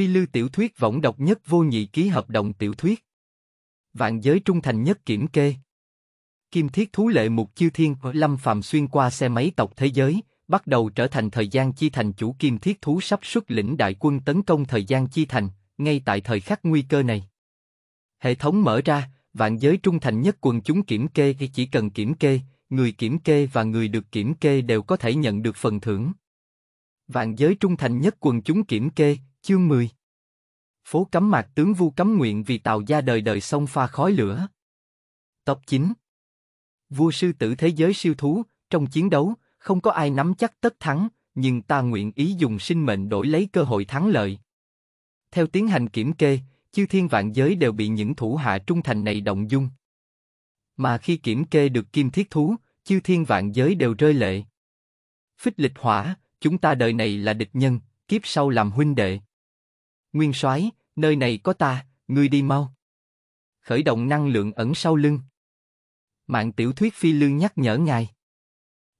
Phi Lưu tiểu thuyết võng độc nhất vô nhị ký hợp đồng tiểu thuyết. Vạn giới trung thành nhất kiểm kê. Kim thiết thú lệ mục chiêu thiên của Lâm Phạm xuyên qua xe máy tộc thế giới, bắt đầu trở thành thời gian chi thành chủ kim thiết thú sắp xuất lĩnh đại quân tấn công thời gian chi thành, ngay tại thời khắc nguy cơ này. Hệ thống mở ra, vạn giới trung thành nhất quần chúng kiểm kê thì chỉ cần kiểm kê, người kiểm kê và người được kiểm kê đều có thể nhận được phần thưởng. Vạn giới trung thành nhất quần chúng kiểm kê, Chương 10 Phố cấm mạc tướng vu cấm nguyện vì tàu gia đời đời sông pha khói lửa. Tập 9 Vua sư tử thế giới siêu thú, trong chiến đấu, không có ai nắm chắc tất thắng, nhưng ta nguyện ý dùng sinh mệnh đổi lấy cơ hội thắng lợi. Theo tiến hành kiểm kê, chư thiên vạn giới đều bị những thủ hạ trung thành này động dung. Mà khi kiểm kê được kim thiết thú, chư thiên vạn giới đều rơi lệ. Phích lịch hỏa, chúng ta đời này là địch nhân, kiếp sau làm huynh đệ. Nguyên soái, nơi này có ta, ngươi đi mau. Khởi động năng lượng ẩn sau lưng. Mạng tiểu thuyết phi lương nhắc nhở ngài.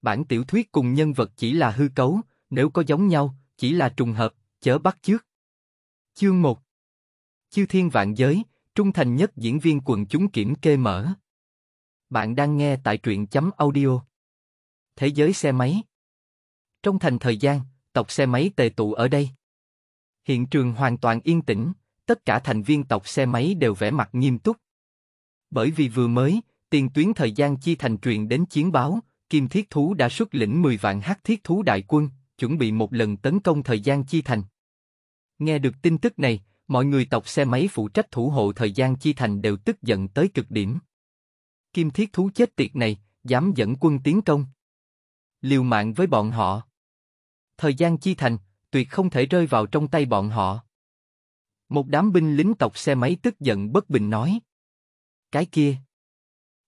Bản tiểu thuyết cùng nhân vật chỉ là hư cấu, nếu có giống nhau, chỉ là trùng hợp, chớ bắt chước. Chương 1 Chư thiên vạn giới, trung thành nhất diễn viên quần chúng kiểm kê mở. Bạn đang nghe tại truyện chấm audio. Thế giới xe máy Trong thành thời gian, tộc xe máy tề tụ ở đây. Hiện trường hoàn toàn yên tĩnh, tất cả thành viên tộc xe máy đều vẻ mặt nghiêm túc. Bởi vì vừa mới, tiền tuyến thời gian chi thành truyền đến chiến báo, Kim Thiết Thú đã xuất lĩnh 10 vạn hắc thiết thú đại quân, chuẩn bị một lần tấn công thời gian chi thành. Nghe được tin tức này, mọi người tộc xe máy phụ trách thủ hộ thời gian chi thành đều tức giận tới cực điểm. Kim Thiết Thú chết tiệt này, dám dẫn quân tiến công. Liều mạng với bọn họ. Thời gian chi thành, tuyệt không thể rơi vào trong tay bọn họ. Một đám binh lính tộc xe máy tức giận bất bình nói. Cái kia.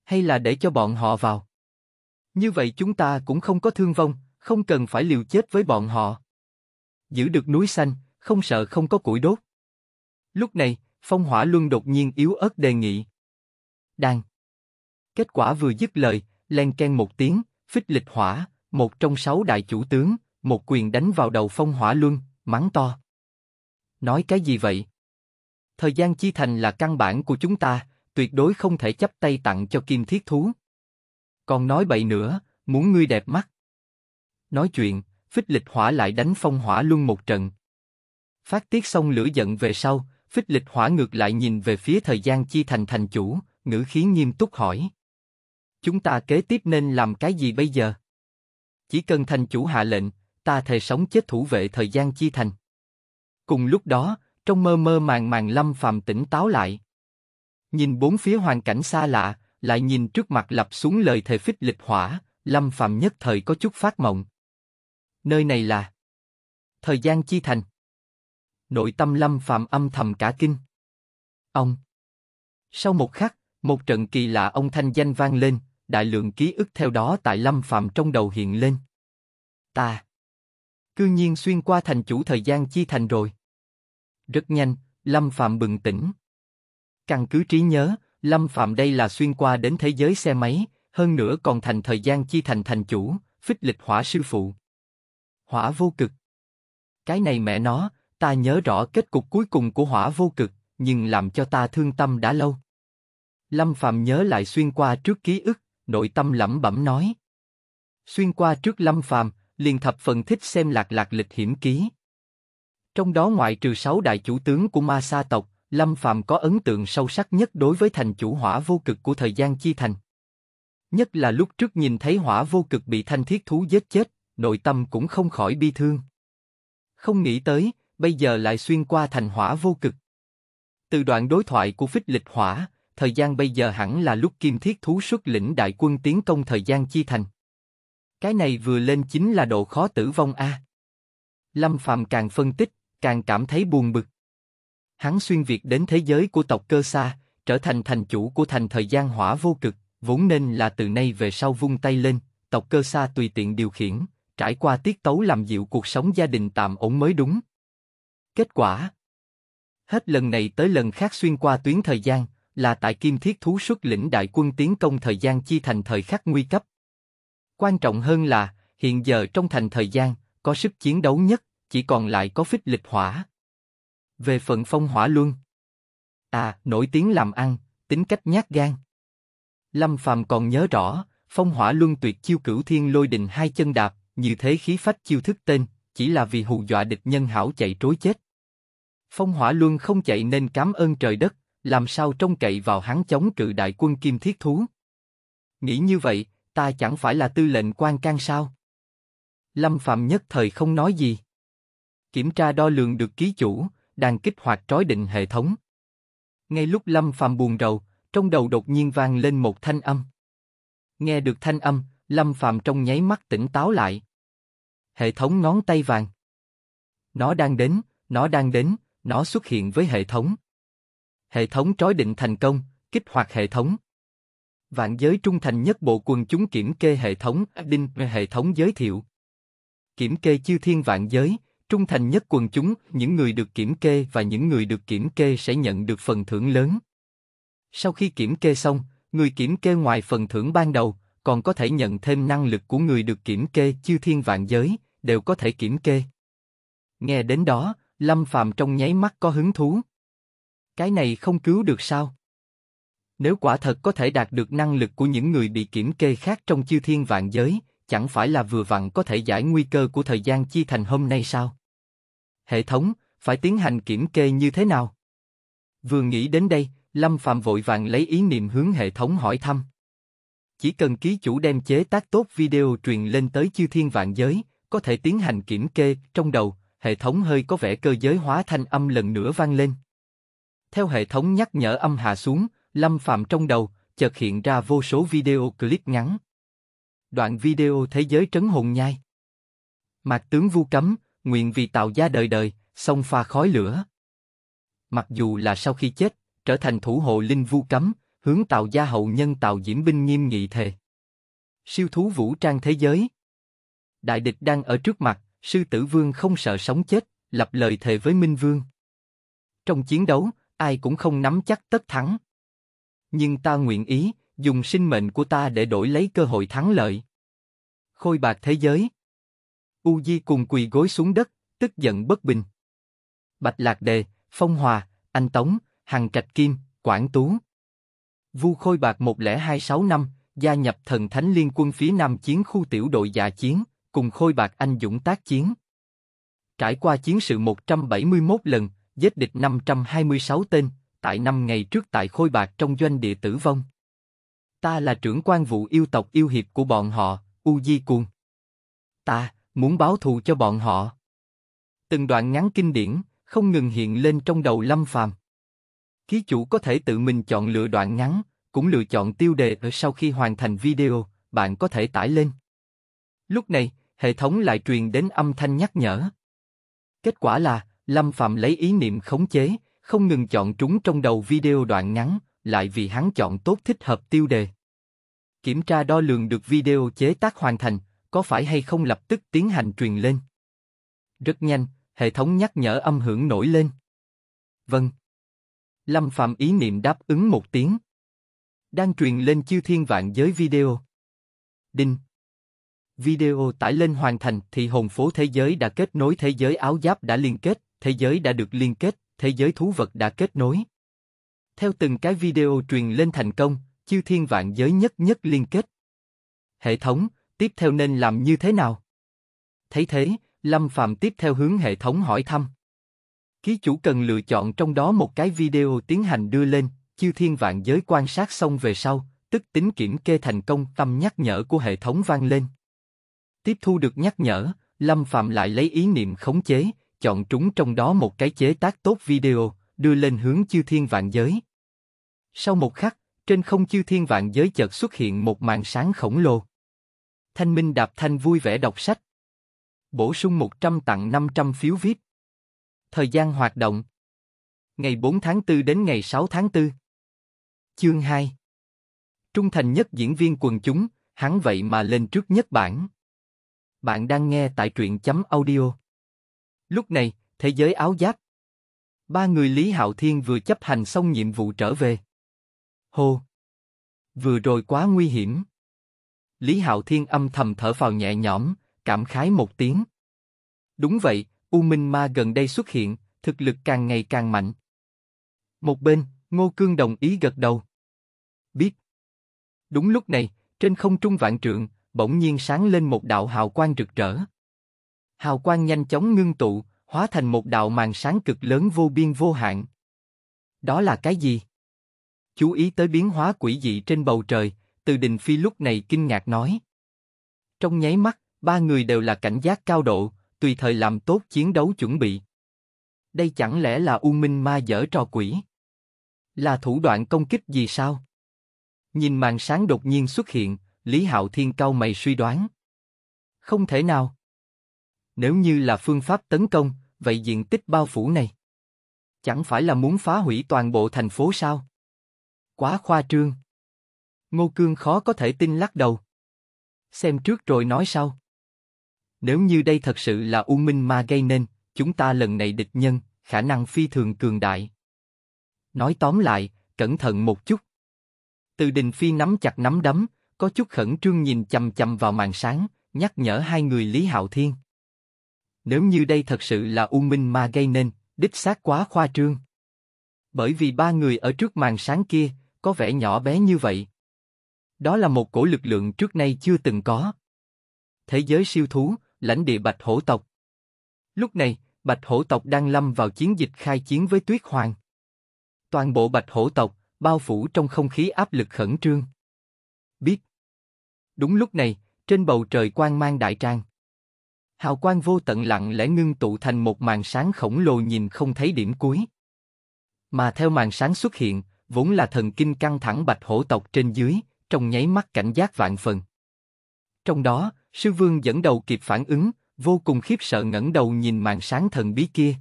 Hay là để cho bọn họ vào. Như vậy chúng ta cũng không có thương vong, không cần phải liều chết với bọn họ. Giữ được núi xanh, không sợ không có củi đốt. Lúc này, phong hỏa luân đột nhiên yếu ớt đề nghị. Đang. Kết quả vừa dứt lời, len ken một tiếng, phích lịch hỏa, một trong sáu đại chủ tướng, một quyền đánh vào đầu phong hỏa luân, mắng to. Nói cái gì vậy? Thời gian chi thành là căn bản của chúng ta, tuyệt đối không thể chấp tay tặng cho kim thiết thú. Còn nói bậy nữa, muốn ngươi đẹp mắt. Nói chuyện, phích lịch hỏa lại đánh phong hỏa luân một trận. Phát tiết xong lửa giận về sau, phích lịch hỏa ngược lại nhìn về phía thời gian chi thành thành chủ, ngữ khí nghiêm túc hỏi. Chúng ta kế tiếp nên làm cái gì bây giờ? Chỉ cần thành chủ hạ lệnh, ta thề sống chết thủ vệ thời gian chi thành. Cùng lúc đó, trong mơ mơ màng màng lâm phàm tỉnh táo lại. Nhìn bốn phía hoàn cảnh xa lạ, lại nhìn trước mặt lập xuống lời thề phích lịch hỏa, lâm phàm nhất thời có chút phát mộng. Nơi này là thời gian chi thành. Nội tâm lâm phàm âm thầm cả kinh. Ông. Sau một khắc, một trận kỳ lạ ông thanh danh vang lên, đại lượng ký ức theo đó tại lâm phàm trong đầu hiện lên. Ta cư nhiên xuyên qua thành chủ thời gian chi thành rồi. Rất nhanh, Lâm Phạm bừng tỉnh. Căn cứ trí nhớ, Lâm Phạm đây là xuyên qua đến thế giới xe máy, hơn nữa còn thành thời gian chi thành thành chủ, phích lịch hỏa sư phụ. Hỏa vô cực. Cái này mẹ nó, ta nhớ rõ kết cục cuối cùng của hỏa vô cực, nhưng làm cho ta thương tâm đã lâu. Lâm Phạm nhớ lại xuyên qua trước ký ức, nội tâm lẩm bẩm nói. Xuyên qua trước Lâm Phạm, liền thập phần thích xem lạc lạc lịch hiểm ký. Trong đó ngoại trừ sáu đại chủ tướng của ma sa tộc, Lâm Phạm có ấn tượng sâu sắc nhất đối với thành chủ hỏa vô cực của thời gian chi thành. Nhất là lúc trước nhìn thấy hỏa vô cực bị thanh thiết thú giết chết, nội tâm cũng không khỏi bi thương. Không nghĩ tới, bây giờ lại xuyên qua thành hỏa vô cực. Từ đoạn đối thoại của phích lịch hỏa, thời gian bây giờ hẳn là lúc kim thiết thú xuất lĩnh đại quân tiến công thời gian chi thành. Cái này vừa lên chính là độ khó tử vong a. Lâm phàm càng phân tích, càng cảm thấy buồn bực. Hắn xuyên việt đến thế giới của tộc cơ sa, trở thành thành chủ của thành thời gian hỏa vô cực, vốn nên là từ nay về sau vung tay lên, tộc cơ sa tùy tiện điều khiển, trải qua tiết tấu làm dịu cuộc sống gia đình tạm ổn mới đúng. Kết quả Hết lần này tới lần khác xuyên qua tuyến thời gian, là tại kim thiết thú xuất lĩnh đại quân tiến công thời gian chi thành thời khắc nguy cấp, Quan trọng hơn là, hiện giờ trong thành thời gian, có sức chiến đấu nhất, chỉ còn lại có phích lịch hỏa. Về phận phong hỏa luân. À, nổi tiếng làm ăn, tính cách nhát gan. Lâm Phàm còn nhớ rõ, phong hỏa luân tuyệt chiêu cửu thiên lôi đình hai chân đạp, như thế khí phách chiêu thức tên, chỉ là vì hù dọa địch nhân hảo chạy trối chết. Phong hỏa luân không chạy nên cám ơn trời đất, làm sao trông cậy vào hắn chống cự đại quân kim thiết thú. Nghĩ như vậy, ta chẳng phải là tư lệnh quan can sao? Lâm Phạm nhất thời không nói gì. Kiểm tra đo lường được ký chủ, đang kích hoạt trói định hệ thống. Ngay lúc Lâm Phạm buồn rầu, trong đầu đột nhiên vang lên một thanh âm. Nghe được thanh âm, Lâm Phạm trong nháy mắt tỉnh táo lại. Hệ thống ngón tay vàng. Nó đang đến, nó đang đến, nó xuất hiện với hệ thống. Hệ thống trói định thành công, kích hoạt hệ thống. Vạn giới trung thành nhất bộ quần chúng kiểm kê hệ thống, đinh ờ. hệ thống giới thiệu. Kiểm kê chư thiên vạn giới, trung thành nhất quần chúng, những người được kiểm kê và những người được kiểm kê sẽ nhận được phần thưởng lớn. Sau khi kiểm kê xong, người kiểm kê ngoài phần thưởng ban đầu, còn có thể nhận thêm năng lực của người được kiểm kê chư thiên vạn giới, đều có thể kiểm kê. Nghe đến đó, Lâm Phàm trong nháy mắt có hứng thú. Cái này không cứu được sao? Nếu quả thật có thể đạt được năng lực của những người bị kiểm kê khác trong chư thiên vạn giới, chẳng phải là vừa vặn có thể giải nguy cơ của thời gian chi thành hôm nay sao? Hệ thống, phải tiến hành kiểm kê như thế nào? Vừa nghĩ đến đây, Lâm Phạm vội vàng lấy ý niệm hướng hệ thống hỏi thăm. Chỉ cần ký chủ đem chế tác tốt video truyền lên tới chư thiên vạn giới, có thể tiến hành kiểm kê, trong đầu, hệ thống hơi có vẻ cơ giới hóa thanh âm lần nữa vang lên. Theo hệ thống nhắc nhở âm hạ xuống, Lâm Phạm trong đầu chợt hiện ra vô số video clip ngắn. Đoạn video thế giới trấn hồn nhai. Mạc tướng vu cấm, nguyện vì tạo gia đời đời, sông pha khói lửa. Mặc dù là sau khi chết, trở thành thủ hộ linh vu cấm, hướng tạo gia hậu nhân tạo diễm binh nghiêm nghị thề. Siêu thú vũ trang thế giới. Đại địch đang ở trước mặt, sư tử vương không sợ sống chết, lập lời thề với minh vương. Trong chiến đấu, ai cũng không nắm chắc tất thắng nhưng ta nguyện ý dùng sinh mệnh của ta để đổi lấy cơ hội thắng lợi. Khôi bạc thế giới. U Di cùng quỳ gối xuống đất, tức giận bất bình. Bạch Lạc Đề, Phong Hòa, Anh Tống, Hằng Trạch Kim, Quảng Tú. Vu Khôi Bạc 1026 năm, gia nhập thần thánh liên quân phía nam chiến khu tiểu đội dạ chiến, cùng Khôi Bạc anh dũng tác chiến. Trải qua chiến sự 171 lần, giết địch 526 tên, tại năm ngày trước tại Khôi Bạc trong doanh địa tử vong. Ta là trưởng quan vụ yêu tộc yêu hiệp của bọn họ, U Di Cuồng. Ta muốn báo thù cho bọn họ. Từng đoạn ngắn kinh điển không ngừng hiện lên trong đầu Lâm Phàm. Ký chủ có thể tự mình chọn lựa đoạn ngắn, cũng lựa chọn tiêu đề ở sau khi hoàn thành video, bạn có thể tải lên. Lúc này, hệ thống lại truyền đến âm thanh nhắc nhở. Kết quả là Lâm Phạm lấy ý niệm khống chế, không ngừng chọn trúng trong đầu video đoạn ngắn, lại vì hắn chọn tốt thích hợp tiêu đề. Kiểm tra đo lường được video chế tác hoàn thành, có phải hay không lập tức tiến hành truyền lên. Rất nhanh, hệ thống nhắc nhở âm hưởng nổi lên. Vâng. Lâm Phạm ý niệm đáp ứng một tiếng. Đang truyền lên chiêu thiên vạn giới video. Đinh. Video tải lên hoàn thành thì hồn phố thế giới đã kết nối thế giới áo giáp đã liên kết, thế giới đã được liên kết, thế giới thú vật đã kết nối. Theo từng cái video truyền lên thành công, chiêu thiên vạn giới nhất nhất liên kết. Hệ thống, tiếp theo nên làm như thế nào? Thấy thế, Lâm Phạm tiếp theo hướng hệ thống hỏi thăm. Ký chủ cần lựa chọn trong đó một cái video tiến hành đưa lên, chiêu thiên vạn giới quan sát xong về sau, tức tính kiểm kê thành công tâm nhắc nhở của hệ thống vang lên. Tiếp thu được nhắc nhở, Lâm Phạm lại lấy ý niệm khống chế, chọn trúng trong đó một cái chế tác tốt video, đưa lên hướng chư thiên vạn giới. Sau một khắc, trên không chư thiên vạn giới chợt xuất hiện một màn sáng khổng lồ. Thanh Minh Đạp Thanh vui vẻ đọc sách. Bổ sung 100 tặng 500 phiếu VIP. Thời gian hoạt động. Ngày 4 tháng 4 đến ngày 6 tháng 4. Chương 2 Trung thành nhất diễn viên quần chúng, hắn vậy mà lên trước nhất bản. Bạn đang nghe tại truyện chấm audio. Lúc này, thế giới áo giáp. Ba người Lý Hạo Thiên vừa chấp hành xong nhiệm vụ trở về. Hô! Vừa rồi quá nguy hiểm. Lý Hạo Thiên âm thầm thở vào nhẹ nhõm, cảm khái một tiếng. Đúng vậy, U Minh Ma gần đây xuất hiện, thực lực càng ngày càng mạnh. Một bên, Ngô Cương đồng ý gật đầu. Biết. Đúng lúc này, trên không trung vạn trượng, bỗng nhiên sáng lên một đạo hào quang rực rỡ hào quang nhanh chóng ngưng tụ, hóa thành một đạo màn sáng cực lớn vô biên vô hạn. Đó là cái gì? Chú ý tới biến hóa quỷ dị trên bầu trời, từ đình phi lúc này kinh ngạc nói. Trong nháy mắt, ba người đều là cảnh giác cao độ, tùy thời làm tốt chiến đấu chuẩn bị. Đây chẳng lẽ là U Minh Ma dở trò quỷ? Là thủ đoạn công kích gì sao? Nhìn màn sáng đột nhiên xuất hiện, Lý Hạo Thiên cao mày suy đoán. Không thể nào. Nếu như là phương pháp tấn công, vậy diện tích bao phủ này chẳng phải là muốn phá hủy toàn bộ thành phố sao? Quá khoa trương. Ngô Cương khó có thể tin lắc đầu. Xem trước rồi nói sau. Nếu như đây thật sự là U Minh Ma gây nên, chúng ta lần này địch nhân, khả năng phi thường cường đại. Nói tóm lại, cẩn thận một chút. Từ Đình Phi nắm chặt nắm đấm, có chút khẩn trương nhìn chầm chầm vào màn sáng, nhắc nhở hai người Lý Hạo Thiên. Nếu như đây thật sự là U Minh mà gây nên, đích xác quá khoa trương. Bởi vì ba người ở trước màn sáng kia, có vẻ nhỏ bé như vậy. Đó là một cổ lực lượng trước nay chưa từng có. Thế giới siêu thú, lãnh địa Bạch Hổ Tộc. Lúc này, Bạch Hổ Tộc đang lâm vào chiến dịch khai chiến với Tuyết Hoàng. Toàn bộ Bạch Hổ Tộc, bao phủ trong không khí áp lực khẩn trương. Biết. Đúng lúc này, trên bầu trời quang mang đại trang hào quang vô tận lặng lẽ ngưng tụ thành một màn sáng khổng lồ nhìn không thấy điểm cuối. Mà theo màn sáng xuất hiện, vốn là thần kinh căng thẳng bạch hổ tộc trên dưới, trong nháy mắt cảnh giác vạn phần. Trong đó, sư vương dẫn đầu kịp phản ứng, vô cùng khiếp sợ ngẩng đầu nhìn màn sáng thần bí kia.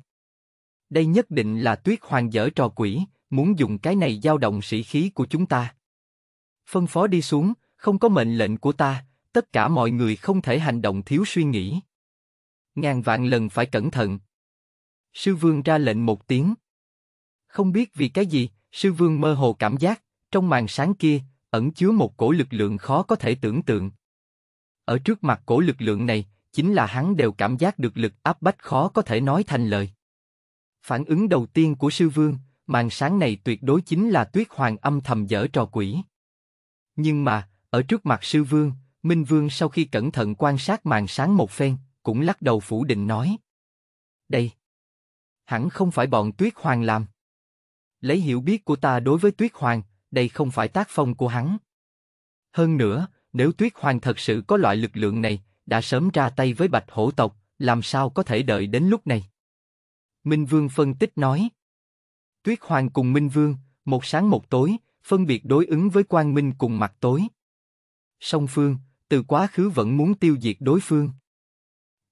Đây nhất định là tuyết hoàng dở trò quỷ, muốn dùng cái này dao động sĩ khí của chúng ta. Phân phó đi xuống, không có mệnh lệnh của ta, tất cả mọi người không thể hành động thiếu suy nghĩ ngàn vạn lần phải cẩn thận. Sư vương ra lệnh một tiếng. Không biết vì cái gì, sư vương mơ hồ cảm giác, trong màn sáng kia, ẩn chứa một cổ lực lượng khó có thể tưởng tượng. Ở trước mặt cổ lực lượng này, chính là hắn đều cảm giác được lực áp bách khó có thể nói thành lời. Phản ứng đầu tiên của sư vương, màn sáng này tuyệt đối chính là tuyết hoàng âm thầm dở trò quỷ. Nhưng mà, ở trước mặt sư vương, Minh Vương sau khi cẩn thận quan sát màn sáng một phen, cũng lắc đầu phủ định nói. Đây, hẳn không phải bọn Tuyết Hoàng làm. Lấy hiểu biết của ta đối với Tuyết Hoàng, đây không phải tác phong của hắn. Hơn nữa, nếu Tuyết Hoàng thật sự có loại lực lượng này, đã sớm ra tay với Bạch Hổ tộc, làm sao có thể đợi đến lúc này? Minh Vương phân tích nói. Tuyết Hoàng cùng Minh Vương, một sáng một tối, phân biệt đối ứng với Quang Minh cùng mặt tối. Song Phương, từ quá khứ vẫn muốn tiêu diệt đối phương.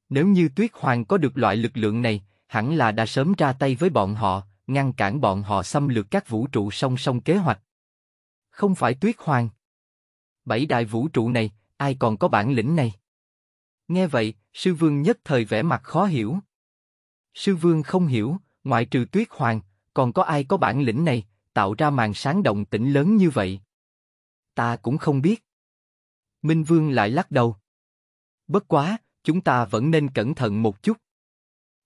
Nếu như Tuyết Hoàng có được loại lực lượng này, hẳn là đã sớm ra tay với bọn họ, ngăn cản bọn họ xâm lược các vũ trụ song song kế hoạch. Không phải Tuyết Hoàng. Bảy đại vũ trụ này, ai còn có bản lĩnh này? Nghe vậy, sư vương nhất thời vẻ mặt khó hiểu. Sư vương không hiểu, ngoại trừ Tuyết Hoàng, còn có ai có bản lĩnh này, tạo ra màn sáng động tĩnh lớn như vậy? Ta cũng không biết. Minh Vương lại lắc đầu. Bất quá, chúng ta vẫn nên cẩn thận một chút.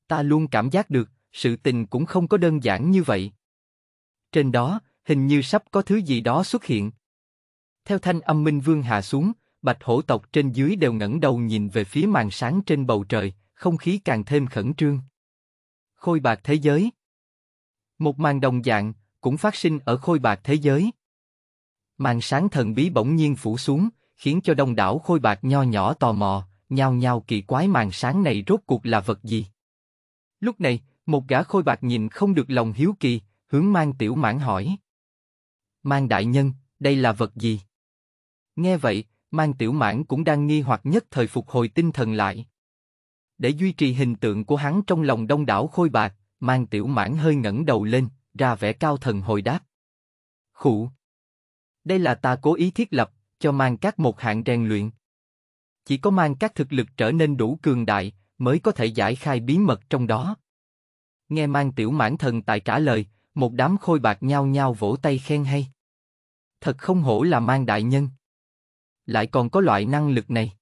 Ta luôn cảm giác được, sự tình cũng không có đơn giản như vậy. Trên đó, hình như sắp có thứ gì đó xuất hiện. Theo thanh âm minh vương hạ xuống, bạch hổ tộc trên dưới đều ngẩng đầu nhìn về phía màn sáng trên bầu trời, không khí càng thêm khẩn trương. Khôi bạc thế giới Một màn đồng dạng, cũng phát sinh ở khôi bạc thế giới. Màn sáng thần bí bỗng nhiên phủ xuống, khiến cho đông đảo khôi bạc nho nhỏ tò mò, nhào nhào kỳ quái màn sáng này rốt cuộc là vật gì? Lúc này, một gã khôi bạc nhìn không được lòng hiếu kỳ, hướng mang tiểu mãn hỏi. Mang đại nhân, đây là vật gì? Nghe vậy, mang tiểu mãn cũng đang nghi hoặc nhất thời phục hồi tinh thần lại. Để duy trì hình tượng của hắn trong lòng đông đảo khôi bạc, mang tiểu mãn hơi ngẩng đầu lên, ra vẻ cao thần hồi đáp. Khủ! Đây là ta cố ý thiết lập, cho mang các một hạng rèn luyện chỉ có mang các thực lực trở nên đủ cường đại mới có thể giải khai bí mật trong đó. Nghe mang tiểu mãn thần tại trả lời, một đám khôi bạc nhao nhao vỗ tay khen hay. Thật không hổ là mang đại nhân. Lại còn có loại năng lực này.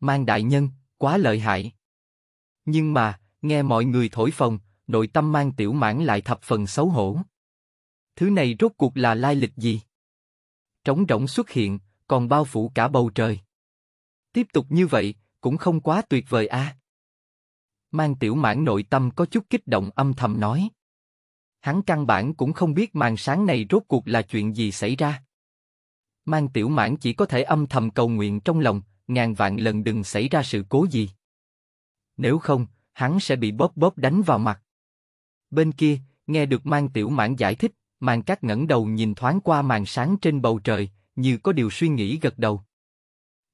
Mang đại nhân, quá lợi hại. Nhưng mà, nghe mọi người thổi phồng, nội tâm mang tiểu mãn lại thập phần xấu hổ. Thứ này rốt cuộc là lai lịch gì? Trống rỗng xuất hiện, còn bao phủ cả bầu trời. Tiếp tục như vậy, cũng không quá tuyệt vời a. À? Mang tiểu mãn nội tâm có chút kích động âm thầm nói. Hắn căn bản cũng không biết màn sáng này rốt cuộc là chuyện gì xảy ra. Mang tiểu mãn chỉ có thể âm thầm cầu nguyện trong lòng, ngàn vạn lần đừng xảy ra sự cố gì. Nếu không, hắn sẽ bị bóp bóp đánh vào mặt. Bên kia, nghe được mang tiểu mãn giải thích, mang cát ngẩng đầu nhìn thoáng qua màn sáng trên bầu trời, như có điều suy nghĩ gật đầu.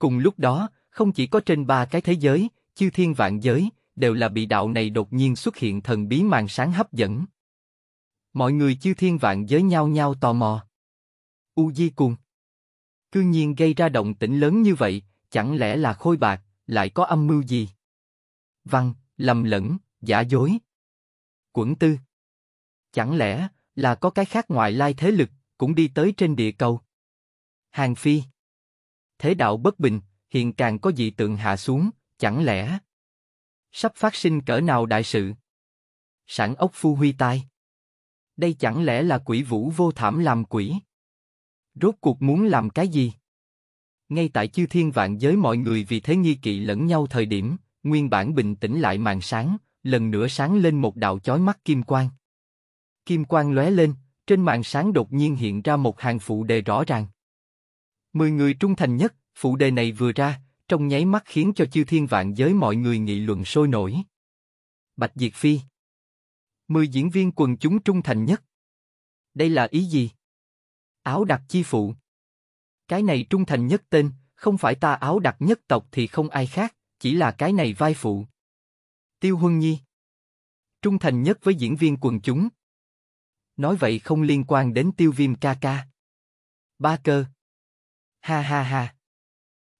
Cùng lúc đó, không chỉ có trên ba cái thế giới, chư thiên vạn giới, đều là bị đạo này đột nhiên xuất hiện thần bí màn sáng hấp dẫn. Mọi người chư thiên vạn giới nhau nhau tò mò. U Di cùng. Cư nhiên gây ra động tĩnh lớn như vậy, chẳng lẽ là khôi bạc, lại có âm mưu gì? Văn, lầm lẫn, giả dối. Quẩn tư. Chẳng lẽ là có cái khác ngoài lai thế lực, cũng đi tới trên địa cầu? Hàng Phi thế đạo bất bình, hiện càng có dị tượng hạ xuống, chẳng lẽ sắp phát sinh cỡ nào đại sự? Sản ốc phu huy tai. Đây chẳng lẽ là quỷ vũ vô thảm làm quỷ? Rốt cuộc muốn làm cái gì? Ngay tại chư thiên vạn giới mọi người vì thế nghi kỵ lẫn nhau thời điểm, nguyên bản bình tĩnh lại màn sáng, lần nữa sáng lên một đạo chói mắt kim quang. Kim quang lóe lên, trên màn sáng đột nhiên hiện ra một hàng phụ đề rõ ràng. Mười người trung thành nhất, phụ đề này vừa ra, trong nháy mắt khiến cho chư thiên vạn giới mọi người nghị luận sôi nổi. Bạch Diệt Phi Mười diễn viên quần chúng trung thành nhất. Đây là ý gì? Áo đặc chi phụ. Cái này trung thành nhất tên, không phải ta áo đặc nhất tộc thì không ai khác, chỉ là cái này vai phụ. Tiêu Huân Nhi Trung thành nhất với diễn viên quần chúng. Nói vậy không liên quan đến tiêu viêm ca ca. Ba cơ Ha ha ha.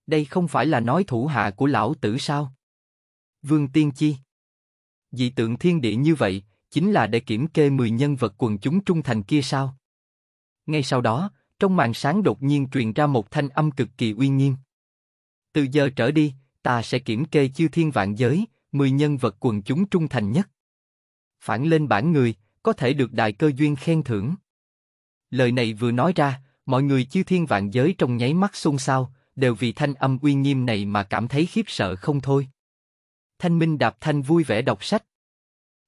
Đây không phải là nói thủ hạ của lão tử sao? Vương Tiên Chi. Dị tượng thiên địa như vậy, chính là để kiểm kê 10 nhân vật quần chúng trung thành kia sao? Ngay sau đó, trong màn sáng đột nhiên truyền ra một thanh âm cực kỳ uy nghiêm. Từ giờ trở đi, ta sẽ kiểm kê chư thiên vạn giới, 10 nhân vật quần chúng trung thành nhất. Phản lên bản người, có thể được đại cơ duyên khen thưởng. Lời này vừa nói ra, mọi người chư thiên vạn giới trong nháy mắt xôn xao, đều vì thanh âm uy nghiêm này mà cảm thấy khiếp sợ không thôi. Thanh Minh Đạp Thanh vui vẻ đọc sách.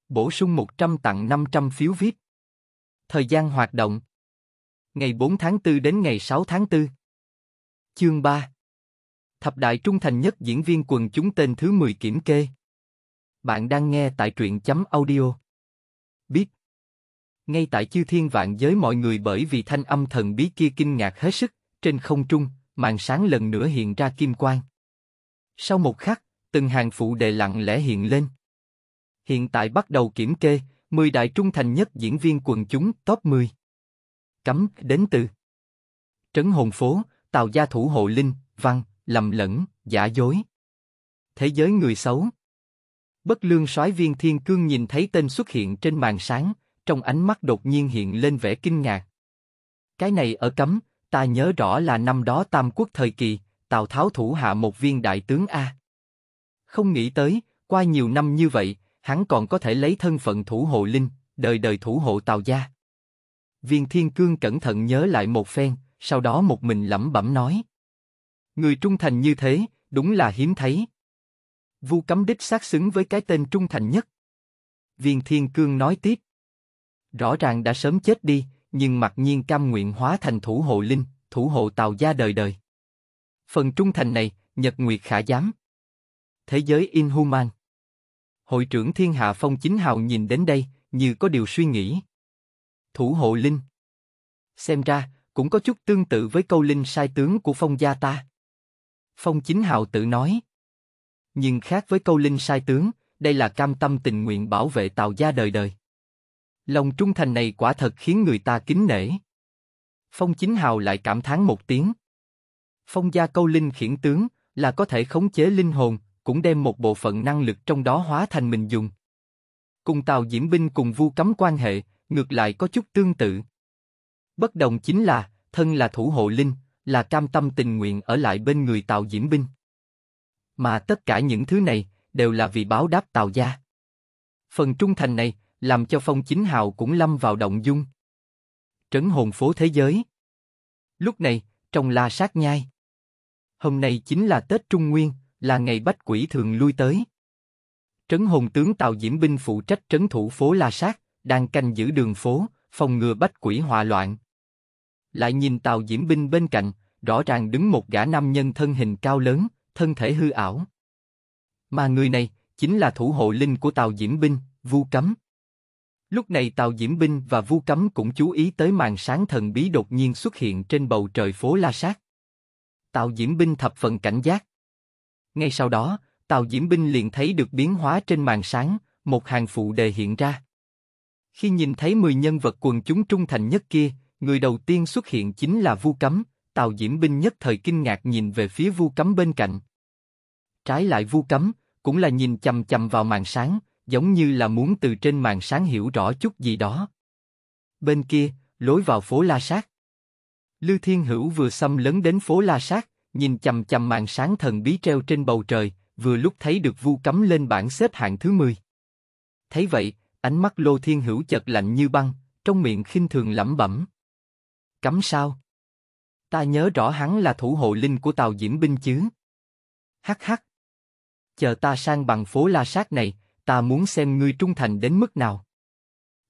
Bổ sung 100 tặng 500 phiếu viết. Thời gian hoạt động. Ngày 4 tháng 4 đến ngày 6 tháng 4. Chương 3. Thập đại trung thành nhất diễn viên quần chúng tên thứ 10 kiểm kê. Bạn đang nghe tại truyện chấm audio. Biết, ngay tại chư thiên vạn giới mọi người bởi vì thanh âm thần bí kia kinh ngạc hết sức, trên không trung, màn sáng lần nữa hiện ra kim quang. Sau một khắc, từng hàng phụ đề lặng lẽ hiện lên. Hiện tại bắt đầu kiểm kê, 10 đại trung thành nhất diễn viên quần chúng top 10. Cấm đến từ Trấn hồn phố, Tào gia thủ hộ linh, văn, lầm lẫn, giả dối. Thế giới người xấu Bất lương soái viên thiên cương nhìn thấy tên xuất hiện trên màn sáng, trong ánh mắt đột nhiên hiện lên vẻ kinh ngạc. Cái này ở cấm, ta nhớ rõ là năm đó Tam Quốc thời kỳ, Tào Tháo thủ hạ một viên đại tướng A. Không nghĩ tới, qua nhiều năm như vậy, hắn còn có thể lấy thân phận thủ hộ linh, đời đời thủ hộ Tào gia. Viên Thiên Cương cẩn thận nhớ lại một phen, sau đó một mình lẩm bẩm nói. Người trung thành như thế, đúng là hiếm thấy. Vu cấm đích xác xứng với cái tên trung thành nhất. Viên Thiên Cương nói tiếp. Rõ ràng đã sớm chết đi, nhưng mặc nhiên cam nguyện hóa thành thủ hộ linh, thủ hộ tàu gia đời đời. Phần trung thành này, Nhật Nguyệt khả giám. Thế giới Inhuman Hội trưởng Thiên Hạ Phong Chính Hào nhìn đến đây, như có điều suy nghĩ. Thủ hộ linh Xem ra, cũng có chút tương tự với câu linh sai tướng của Phong gia ta. Phong Chính Hào tự nói. Nhưng khác với câu linh sai tướng, đây là cam tâm tình nguyện bảo vệ tàu gia đời đời. Lòng trung thành này quả thật khiến người ta kính nể. Phong Chính Hào lại cảm thán một tiếng. Phong gia câu linh khiển tướng là có thể khống chế linh hồn, cũng đem một bộ phận năng lực trong đó hóa thành mình dùng. Cùng Tào Diễm Binh cùng Vu Cấm quan hệ, ngược lại có chút tương tự. Bất đồng chính là, thân là thủ hộ linh, là cam tâm tình nguyện ở lại bên người Tào Diễm Binh. Mà tất cả những thứ này đều là vì báo đáp Tào gia. Phần trung thành này làm cho Phong Chính Hào cũng lâm vào động dung. Trấn hồn phố thế giới. Lúc này, trong la sát nhai. Hôm nay chính là Tết Trung Nguyên, là ngày bách quỷ thường lui tới. Trấn hồn tướng Tào Diễm Binh phụ trách trấn thủ phố La Sát, đang canh giữ đường phố, phòng ngừa bách quỷ hòa loạn. Lại nhìn Tào Diễm Binh bên cạnh, rõ ràng đứng một gã nam nhân thân hình cao lớn, thân thể hư ảo. Mà người này, chính là thủ hộ linh của Tào Diễm Binh, Vu Cấm. Lúc này Tào Diễm Binh và Vu Cấm cũng chú ý tới màn sáng thần bí đột nhiên xuất hiện trên bầu trời phố La Sát. Tào Diễm Binh thập phần cảnh giác. Ngay sau đó, Tào Diễm Binh liền thấy được biến hóa trên màn sáng, một hàng phụ đề hiện ra. Khi nhìn thấy 10 nhân vật quần chúng trung thành nhất kia, người đầu tiên xuất hiện chính là Vu Cấm, Tào Diễm Binh nhất thời kinh ngạc nhìn về phía Vu Cấm bên cạnh. Trái lại Vu Cấm, cũng là nhìn chầm chầm vào màn sáng, giống như là muốn từ trên màn sáng hiểu rõ chút gì đó. Bên kia, lối vào phố La Sát. Lư Thiên Hữu vừa xâm lấn đến phố La Sát, nhìn chầm chầm màn sáng thần bí treo trên bầu trời, vừa lúc thấy được vu cấm lên bảng xếp hạng thứ 10. Thấy vậy, ánh mắt Lô Thiên Hữu chật lạnh như băng, trong miệng khinh thường lẩm bẩm. Cấm sao? Ta nhớ rõ hắn là thủ hộ linh của Tàu Diễm Binh chứ. Hắc hắc. Chờ ta sang bằng phố La Sát này, ta muốn xem ngươi trung thành đến mức nào.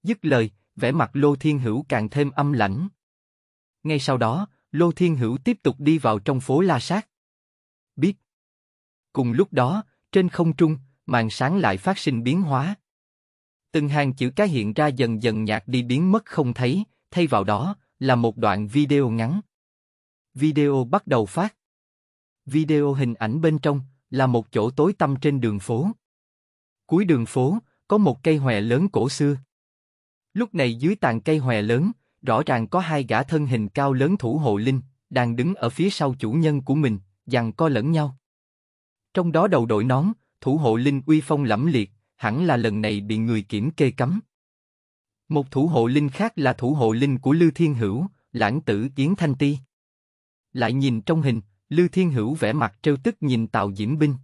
Dứt lời, vẻ mặt Lô Thiên Hữu càng thêm âm lãnh. Ngay sau đó, Lô Thiên Hữu tiếp tục đi vào trong phố La Sát. Biết. Cùng lúc đó, trên không trung, màn sáng lại phát sinh biến hóa. Từng hàng chữ cái hiện ra dần dần nhạt đi biến mất không thấy, thay vào đó là một đoạn video ngắn. Video bắt đầu phát. Video hình ảnh bên trong là một chỗ tối tăm trên đường phố. Cuối đường phố, có một cây hòe lớn cổ xưa. Lúc này dưới tàn cây hòe lớn, rõ ràng có hai gã thân hình cao lớn thủ hộ linh, đang đứng ở phía sau chủ nhân của mình, dằn co lẫn nhau. Trong đó đầu đội nón, thủ hộ linh uy phong lẫm liệt, hẳn là lần này bị người kiểm kê cấm. Một thủ hộ linh khác là thủ hộ linh của Lư Thiên Hữu, lãng tử Yến Thanh Ti. Lại nhìn trong hình, Lư Thiên Hữu vẻ mặt trêu tức nhìn Tào Diễm Binh.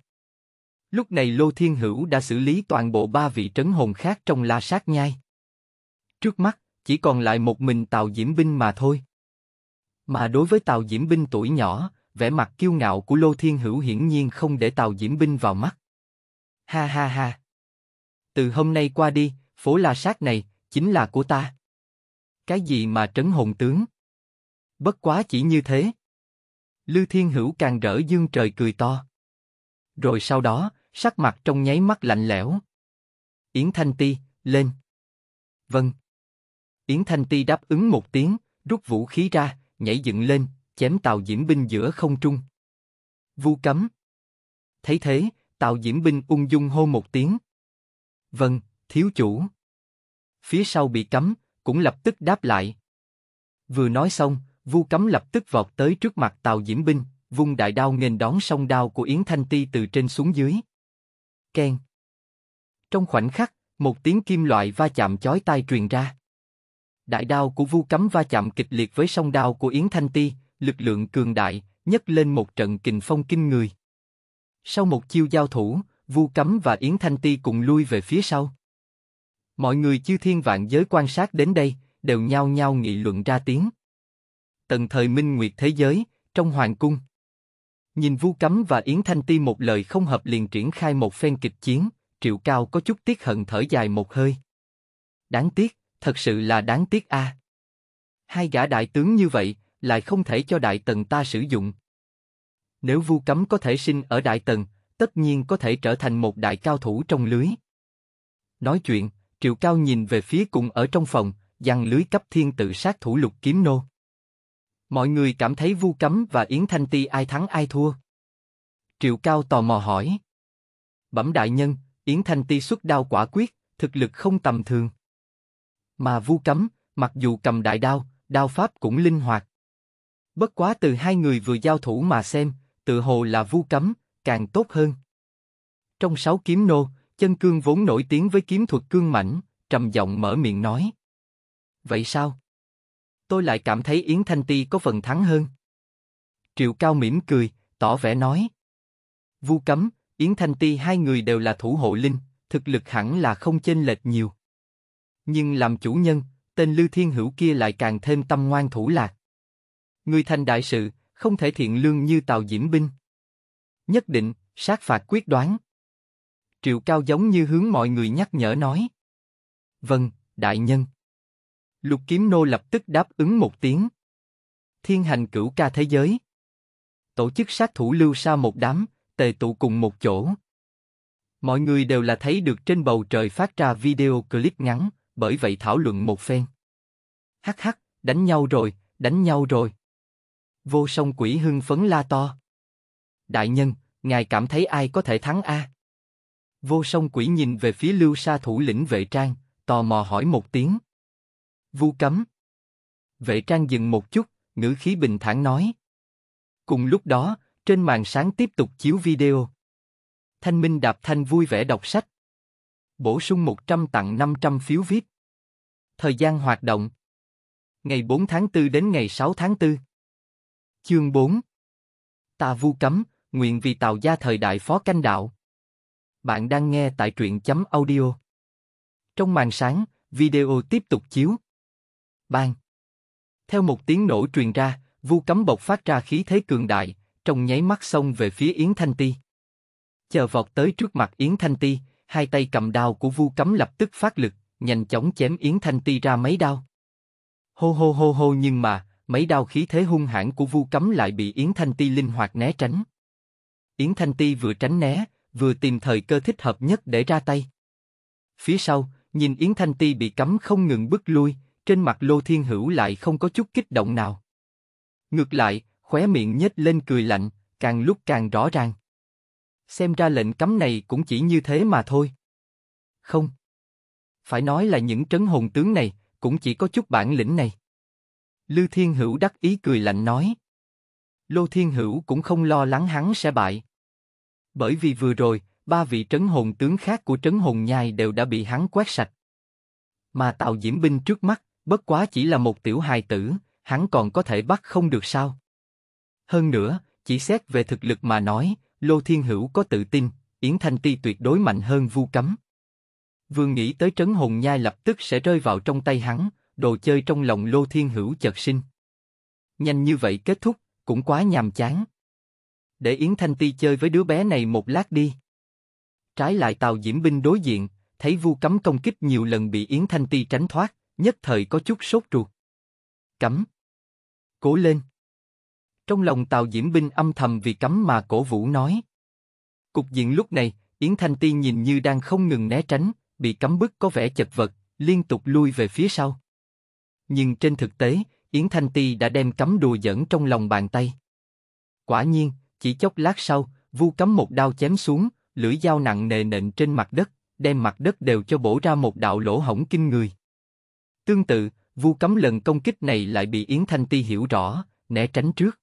Lúc này Lô Thiên Hữu đã xử lý toàn bộ ba vị trấn hồn khác trong la sát nhai. Trước mắt, chỉ còn lại một mình Tào Diễm Binh mà thôi. Mà đối với Tào Diễm Binh tuổi nhỏ, vẻ mặt kiêu ngạo của Lô Thiên Hữu hiển nhiên không để Tào Diễm Binh vào mắt. Ha ha ha! Từ hôm nay qua đi, phố la sát này, chính là của ta. Cái gì mà trấn hồn tướng? Bất quá chỉ như thế. Lư Thiên Hữu càng rỡ dương trời cười to. Rồi sau đó, sắc mặt trong nháy mắt lạnh lẽo. Yến Thanh Ti, lên. Vâng. Yến Thanh Ti đáp ứng một tiếng, rút vũ khí ra, nhảy dựng lên, chém Tào Diễm Binh giữa không trung. Vu cấm. Thấy thế, Tào Diễm Binh ung dung hô một tiếng. Vâng, thiếu chủ. Phía sau bị cấm, cũng lập tức đáp lại. Vừa nói xong, Vu cấm lập tức vọt tới trước mặt Tào Diễm Binh, vung đại đao nghênh đón song đao của Yến Thanh Ti từ trên xuống dưới. Ken. Trong khoảnh khắc, một tiếng kim loại va chạm chói tai truyền ra. Đại đao của Vu Cấm va chạm kịch liệt với song đao của Yến Thanh Ti, lực lượng cường đại, nhấc lên một trận kình phong kinh người. Sau một chiêu giao thủ, Vu Cấm và Yến Thanh Ti cùng lui về phía sau. Mọi người chư thiên vạn giới quan sát đến đây, đều nhao nhao nghị luận ra tiếng. Tần thời minh nguyệt thế giới, trong hoàng cung. Nhìn Vu Cấm và Yến Thanh Ti một lời không hợp liền triển khai một phen kịch chiến, Triệu Cao có chút tiếc hận thở dài một hơi. Đáng tiếc, thật sự là đáng tiếc a. Hai gã đại tướng như vậy, lại không thể cho đại tần ta sử dụng. Nếu Vu Cấm có thể sinh ở đại tần, tất nhiên có thể trở thành một đại cao thủ trong lưới. Nói chuyện, Triệu Cao nhìn về phía cùng ở trong phòng, giăng lưới cấp thiên tự sát thủ lục kiếm nô. Mọi người cảm thấy Vu Cấm và Yến Thanh Ti ai thắng ai thua? Triệu Cao tò mò hỏi. Bẩm đại nhân, Yến Thanh Ti xuất đao quả quyết, thực lực không tầm thường. Mà Vu Cấm, mặc dù cầm đại đao, đao pháp cũng linh hoạt. Bất quá từ hai người vừa giao thủ mà xem, tự hồ là Vu Cấm, càng tốt hơn. Trong sáu kiếm nô, chân cương vốn nổi tiếng với kiếm thuật cương mãnh, trầm giọng mở miệng nói. Vậy sao? tôi lại cảm thấy Yến Thanh Ti có phần thắng hơn. Triệu Cao mỉm cười, tỏ vẻ nói. Vu Cấm, Yến Thanh Ti hai người đều là thủ hộ linh, thực lực hẳn là không chênh lệch nhiều. Nhưng làm chủ nhân, tên Lư Thiên Hữu kia lại càng thêm tâm ngoan thủ lạc. Người thành đại sự, không thể thiện lương như Tào Diễm Binh. Nhất định, sát phạt quyết đoán. Triệu Cao giống như hướng mọi người nhắc nhở nói. Vâng, đại nhân. Lục Kiếm Nô lập tức đáp ứng một tiếng. Thiên hành cửu ca thế giới. Tổ chức sát thủ lưu sa một đám, tề tụ cùng một chỗ. Mọi người đều là thấy được trên bầu trời phát ra video clip ngắn, bởi vậy thảo luận một phen. Hắc hắc, đánh nhau rồi, đánh nhau rồi. Vô song quỷ hưng phấn la to. Đại nhân, ngài cảm thấy ai có thể thắng a? Vô song quỷ nhìn về phía lưu sa thủ lĩnh vệ trang, tò mò hỏi một tiếng vu cấm. Vệ trang dừng một chút, ngữ khí bình thản nói. Cùng lúc đó, trên màn sáng tiếp tục chiếu video. Thanh Minh Đạp Thanh vui vẻ đọc sách. Bổ sung 100 tặng 500 phiếu viết Thời gian hoạt động. Ngày 4 tháng 4 đến ngày 6 tháng 4. Chương 4 Ta vu cấm, nguyện vì tàu gia thời đại phó canh đạo. Bạn đang nghe tại truyện chấm audio. Trong màn sáng, video tiếp tục chiếu. Bang! Theo một tiếng nổ truyền ra, Vu Cấm Bộc phát ra khí thế cường đại, trong nháy mắt xông về phía Yến Thanh Ti. Chờ vọt tới trước mặt Yến Thanh Ti, hai tay cầm đao của Vu Cấm lập tức phát lực, nhanh chóng chém Yến Thanh Ti ra mấy đao. Hô hô hô hô nhưng mà, mấy đao khí thế hung hãn của Vu Cấm lại bị Yến Thanh Ti linh hoạt né tránh. Yến Thanh Ti vừa tránh né, vừa tìm thời cơ thích hợp nhất để ra tay. Phía sau, nhìn Yến Thanh Ti bị cấm không ngừng bước lui, trên mặt Lô Thiên Hữu lại không có chút kích động nào. Ngược lại, khóe miệng nhếch lên cười lạnh, càng lúc càng rõ ràng. Xem ra lệnh cấm này cũng chỉ như thế mà thôi. Không. Phải nói là những trấn hồn tướng này, cũng chỉ có chút bản lĩnh này. Lư Thiên Hữu đắc ý cười lạnh nói. Lô Thiên Hữu cũng không lo lắng hắn sẽ bại. Bởi vì vừa rồi, ba vị trấn hồn tướng khác của trấn hồn nhai đều đã bị hắn quét sạch. Mà Tào Diễm Binh trước mắt, bất quá chỉ là một tiểu hài tử, hắn còn có thể bắt không được sao? Hơn nữa, chỉ xét về thực lực mà nói, Lô Thiên Hữu có tự tin, Yến Thanh Ti tuyệt đối mạnh hơn Vu Cấm. Vương nghĩ tới Trấn Hồn Nhai lập tức sẽ rơi vào trong tay hắn, đồ chơi trong lòng Lô Thiên Hữu chợt sinh. Nhanh như vậy kết thúc, cũng quá nhàm chán. Để Yến Thanh Ti chơi với đứa bé này một lát đi. Trái lại Tào Diễm Binh đối diện, thấy Vu Cấm công kích nhiều lần bị Yến Thanh Ti tránh thoát, nhất thời có chút sốt ruột. Cấm. Cố lên. Trong lòng Tào Diễm Binh âm thầm vì cấm mà cổ vũ nói. Cục diện lúc này, Yến Thanh ti nhìn như đang không ngừng né tránh, bị cấm bức có vẻ chật vật, liên tục lui về phía sau. Nhưng trên thực tế, Yến Thanh Ti đã đem cấm đùa dẫn trong lòng bàn tay. Quả nhiên, chỉ chốc lát sau, vu cấm một đao chém xuống, lưỡi dao nặng nề nện trên mặt đất, đem mặt đất đều cho bổ ra một đạo lỗ hổng kinh người. Tương tự, Vu Cấm lần công kích này lại bị Yến Thanh Ti hiểu rõ, né tránh trước.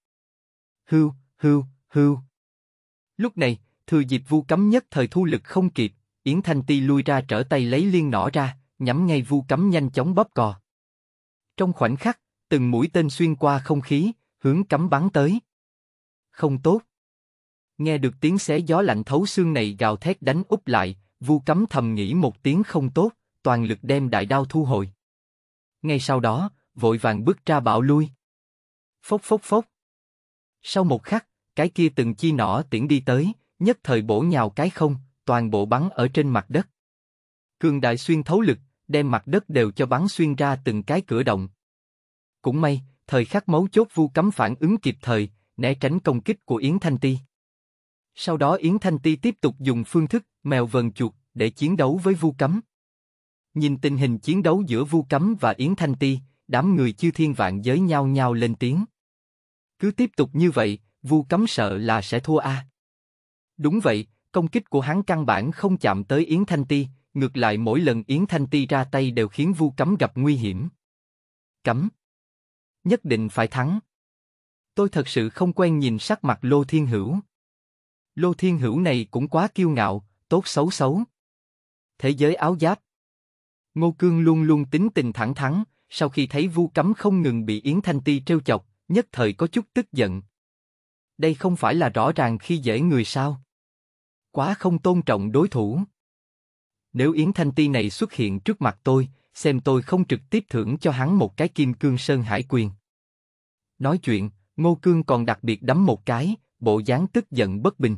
Hưu, hưu, hưu. Lúc này, thừa dịp Vu Cấm nhất thời thu lực không kịp, Yến Thanh Ti lui ra trở tay lấy liên nỏ ra, nhắm ngay Vu Cấm nhanh chóng bóp cò. Trong khoảnh khắc, từng mũi tên xuyên qua không khí, hướng cấm bắn tới. Không tốt. Nghe được tiếng xé gió lạnh thấu xương này gào thét đánh úp lại, Vu Cấm thầm nghĩ một tiếng không tốt, toàn lực đem đại đao thu hồi ngay sau đó, vội vàng bước ra bạo lui. Phốc phốc phốc. Sau một khắc, cái kia từng chi nỏ tiễn đi tới, nhất thời bổ nhào cái không, toàn bộ bắn ở trên mặt đất. Cường đại xuyên thấu lực, đem mặt đất đều cho bắn xuyên ra từng cái cửa động. Cũng may, thời khắc mấu chốt vu cấm phản ứng kịp thời, né tránh công kích của Yến Thanh Ti. Sau đó Yến Thanh Ti tiếp tục dùng phương thức mèo vần chuột để chiến đấu với vu cấm. Nhìn tình hình chiến đấu giữa Vu Cấm và Yến Thanh Ti, đám người chư thiên vạn giới nhao nhao lên tiếng. Cứ tiếp tục như vậy, Vu Cấm sợ là sẽ thua a. Đúng vậy, công kích của hắn căn bản không chạm tới Yến Thanh Ti, ngược lại mỗi lần Yến Thanh Ti ra tay đều khiến Vu Cấm gặp nguy hiểm. Cấm. Nhất định phải thắng. Tôi thật sự không quen nhìn sắc mặt Lô Thiên Hữu. Lô Thiên Hữu này cũng quá kiêu ngạo, tốt xấu xấu. Thế giới áo giáp, Ngô Cương luôn luôn tính tình thẳng thắn, sau khi thấy Vu Cấm không ngừng bị Yến Thanh Ti trêu chọc, nhất thời có chút tức giận. Đây không phải là rõ ràng khi dễ người sao? Quá không tôn trọng đối thủ. Nếu Yến Thanh Ti này xuất hiện trước mặt tôi, xem tôi không trực tiếp thưởng cho hắn một cái kim cương sơn hải quyền. Nói chuyện, Ngô Cương còn đặc biệt đấm một cái, bộ dáng tức giận bất bình.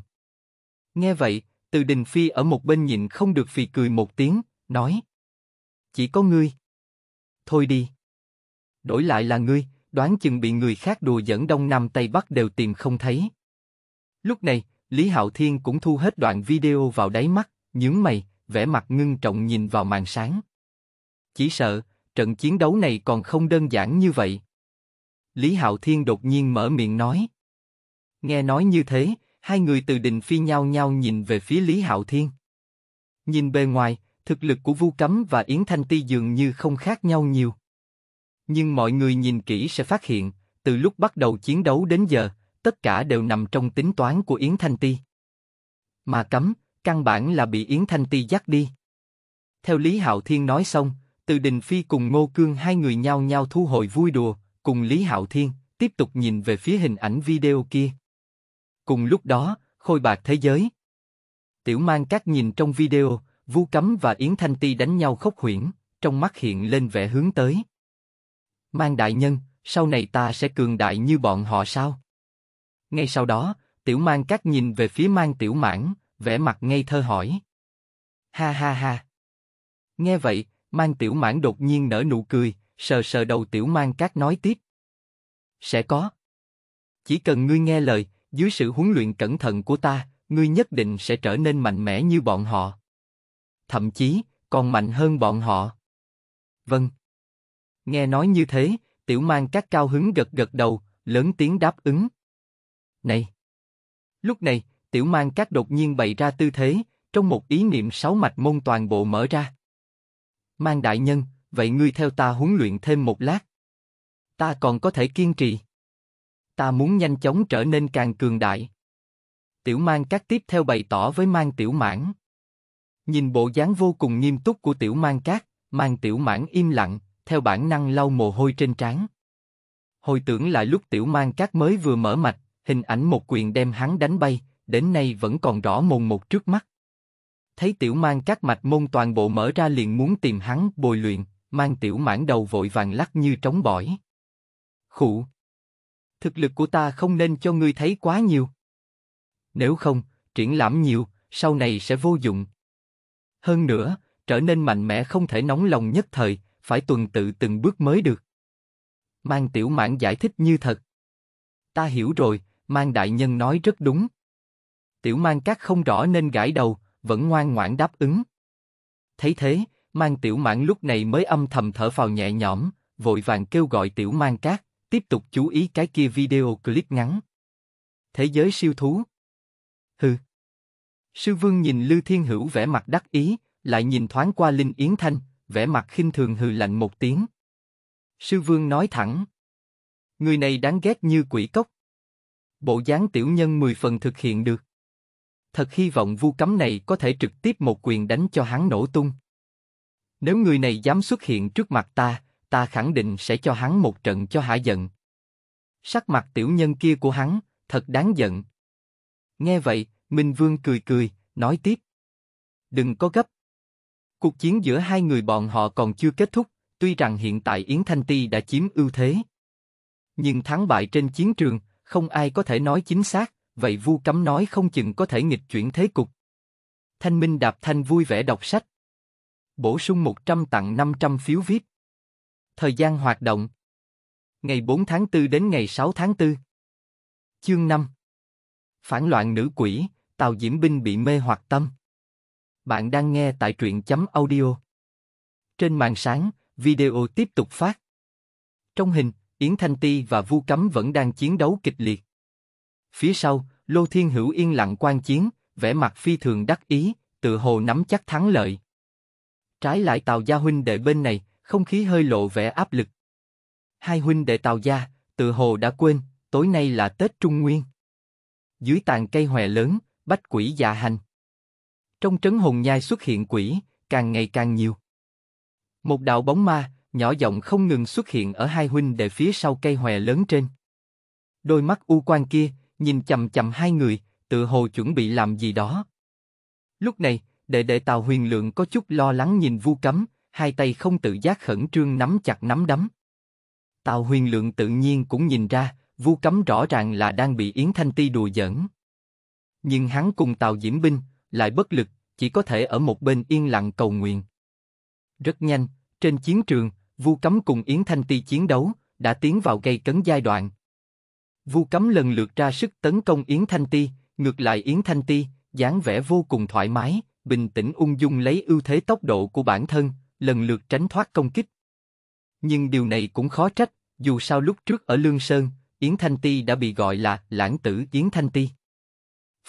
Nghe vậy, Từ Đình Phi ở một bên nhìn không được phì cười một tiếng, nói, chỉ có ngươi. Thôi đi. Đổi lại là ngươi, đoán chừng bị người khác đùa dẫn đông nam tây bắc đều tìm không thấy. Lúc này, Lý Hạo Thiên cũng thu hết đoạn video vào đáy mắt, nhướng mày, vẻ mặt ngưng trọng nhìn vào màn sáng. Chỉ sợ, trận chiến đấu này còn không đơn giản như vậy. Lý Hạo Thiên đột nhiên mở miệng nói. Nghe nói như thế, hai người từ đình phi nhau nhau nhìn về phía Lý Hạo Thiên. Nhìn bề ngoài, Thực lực của Vu Cấm và Yến Thanh Ti dường như không khác nhau nhiều. Nhưng mọi người nhìn kỹ sẽ phát hiện, từ lúc bắt đầu chiến đấu đến giờ, tất cả đều nằm trong tính toán của Yến Thanh Ti. Mà Cấm, căn bản là bị Yến Thanh Ti dắt đi. Theo Lý Hạo Thiên nói xong, Từ Đình Phi cùng Ngô Cương hai người nhau nhau thu hồi vui đùa, cùng Lý Hạo Thiên tiếp tục nhìn về phía hình ảnh video kia. Cùng lúc đó, khôi bạc thế giới. Tiểu Mang Cát nhìn trong video, Vu Cấm và Yến Thanh Ti đánh nhau khốc huyễn, trong mắt hiện lên vẻ hướng tới. Mang đại nhân, sau này ta sẽ cường đại như bọn họ sao? Ngay sau đó, Tiểu Mang Cát nhìn về phía Mang Tiểu Mãn, vẻ mặt ngây thơ hỏi. Ha ha ha. Nghe vậy, Mang Tiểu Mãn đột nhiên nở nụ cười, sờ sờ đầu Tiểu Mang Cát nói tiếp. Sẽ có. Chỉ cần ngươi nghe lời, dưới sự huấn luyện cẩn thận của ta, ngươi nhất định sẽ trở nên mạnh mẽ như bọn họ thậm chí còn mạnh hơn bọn họ. Vâng. Nghe nói như thế, tiểu mang các cao hứng gật gật đầu, lớn tiếng đáp ứng. Này! Lúc này, tiểu mang các đột nhiên bày ra tư thế, trong một ý niệm sáu mạch môn toàn bộ mở ra. Mang đại nhân, vậy ngươi theo ta huấn luyện thêm một lát. Ta còn có thể kiên trì. Ta muốn nhanh chóng trở nên càng cường đại. Tiểu mang các tiếp theo bày tỏ với mang tiểu mãn. Nhìn bộ dáng vô cùng nghiêm túc của tiểu mang cát, mang tiểu mãn im lặng, theo bản năng lau mồ hôi trên trán. Hồi tưởng lại lúc tiểu mang cát mới vừa mở mạch, hình ảnh một quyền đem hắn đánh bay, đến nay vẫn còn rõ mồn một trước mắt. Thấy tiểu mang cát mạch môn toàn bộ mở ra liền muốn tìm hắn bồi luyện, mang tiểu mãn đầu vội vàng lắc như trống bỏi. Khụ! Thực lực của ta không nên cho ngươi thấy quá nhiều. Nếu không, triển lãm nhiều, sau này sẽ vô dụng. Hơn nữa, trở nên mạnh mẽ không thể nóng lòng nhất thời, phải tuần tự từng bước mới được. Mang Tiểu Mãn giải thích như thật. Ta hiểu rồi, Mang Đại Nhân nói rất đúng. Tiểu Mang Các không rõ nên gãi đầu, vẫn ngoan ngoãn đáp ứng. Thấy thế, Mang Tiểu Mãn lúc này mới âm thầm thở vào nhẹ nhõm, vội vàng kêu gọi Tiểu Mang Các, tiếp tục chú ý cái kia video clip ngắn. Thế giới siêu thú. Hừ, Sư Vương nhìn Lư Thiên Hữu vẻ mặt đắc ý, lại nhìn thoáng qua Linh Yến Thanh, vẻ mặt khinh thường hừ lạnh một tiếng. Sư Vương nói thẳng. Người này đáng ghét như quỷ cốc. Bộ dáng tiểu nhân mười phần thực hiện được. Thật hy vọng vu cấm này có thể trực tiếp một quyền đánh cho hắn nổ tung. Nếu người này dám xuất hiện trước mặt ta, ta khẳng định sẽ cho hắn một trận cho hạ giận. Sắc mặt tiểu nhân kia của hắn, thật đáng giận. Nghe vậy, Minh Vương cười cười, nói tiếp. Đừng có gấp. Cuộc chiến giữa hai người bọn họ còn chưa kết thúc, tuy rằng hiện tại Yến Thanh Ti đã chiếm ưu thế. Nhưng thắng bại trên chiến trường, không ai có thể nói chính xác, vậy Vu Cấm nói không chừng có thể nghịch chuyển thế cục. Thanh Minh Đạp Thanh vui vẻ đọc sách. Bổ sung 100 tặng 500 phiếu viết. Thời gian hoạt động. Ngày 4 tháng 4 đến ngày 6 tháng 4. Chương 5. Phản loạn nữ quỷ, tàu Diễm Binh bị mê hoặc tâm. Bạn đang nghe tại truyện chấm audio. Trên màn sáng, video tiếp tục phát. Trong hình, Yến Thanh Ti và Vu Cấm vẫn đang chiến đấu kịch liệt. Phía sau, Lô Thiên Hữu yên lặng quan chiến, vẻ mặt phi thường đắc ý, tự hồ nắm chắc thắng lợi. Trái lại tàu Gia huynh đệ bên này, không khí hơi lộ vẻ áp lực. Hai huynh đệ tàu Gia, tự hồ đã quên, tối nay là Tết Trung Nguyên. Dưới tàn cây hòe lớn, bách quỷ dạ hành. Trong trấn hồn nhai xuất hiện quỷ, càng ngày càng nhiều. Một đạo bóng ma, nhỏ giọng không ngừng xuất hiện ở hai huynh đệ phía sau cây hòe lớn trên. Đôi mắt u quan kia, nhìn chầm chầm hai người, tự hồ chuẩn bị làm gì đó. Lúc này, đệ đệ Tào Huyền Lượng có chút lo lắng nhìn Vu Cấm, hai tay không tự giác khẩn trương nắm chặt nắm đấm. Tào Huyền Lượng tự nhiên cũng nhìn ra, Vu Cấm rõ ràng là đang bị Yến Thanh Ti đùa giỡn nhưng hắn cùng tàu Diễm Binh lại bất lực, chỉ có thể ở một bên yên lặng cầu nguyện. Rất nhanh, trên chiến trường, Vu Cấm cùng Yến Thanh Ti chiến đấu đã tiến vào gây cấn giai đoạn. Vu Cấm lần lượt ra sức tấn công Yến Thanh Ti, ngược lại Yến Thanh Ti dáng vẻ vô cùng thoải mái, bình tĩnh ung dung lấy ưu thế tốc độ của bản thân, lần lượt tránh thoát công kích. Nhưng điều này cũng khó trách, dù sao lúc trước ở Lương Sơn, Yến Thanh Ti đã bị gọi là lãng tử Yến Thanh Ti.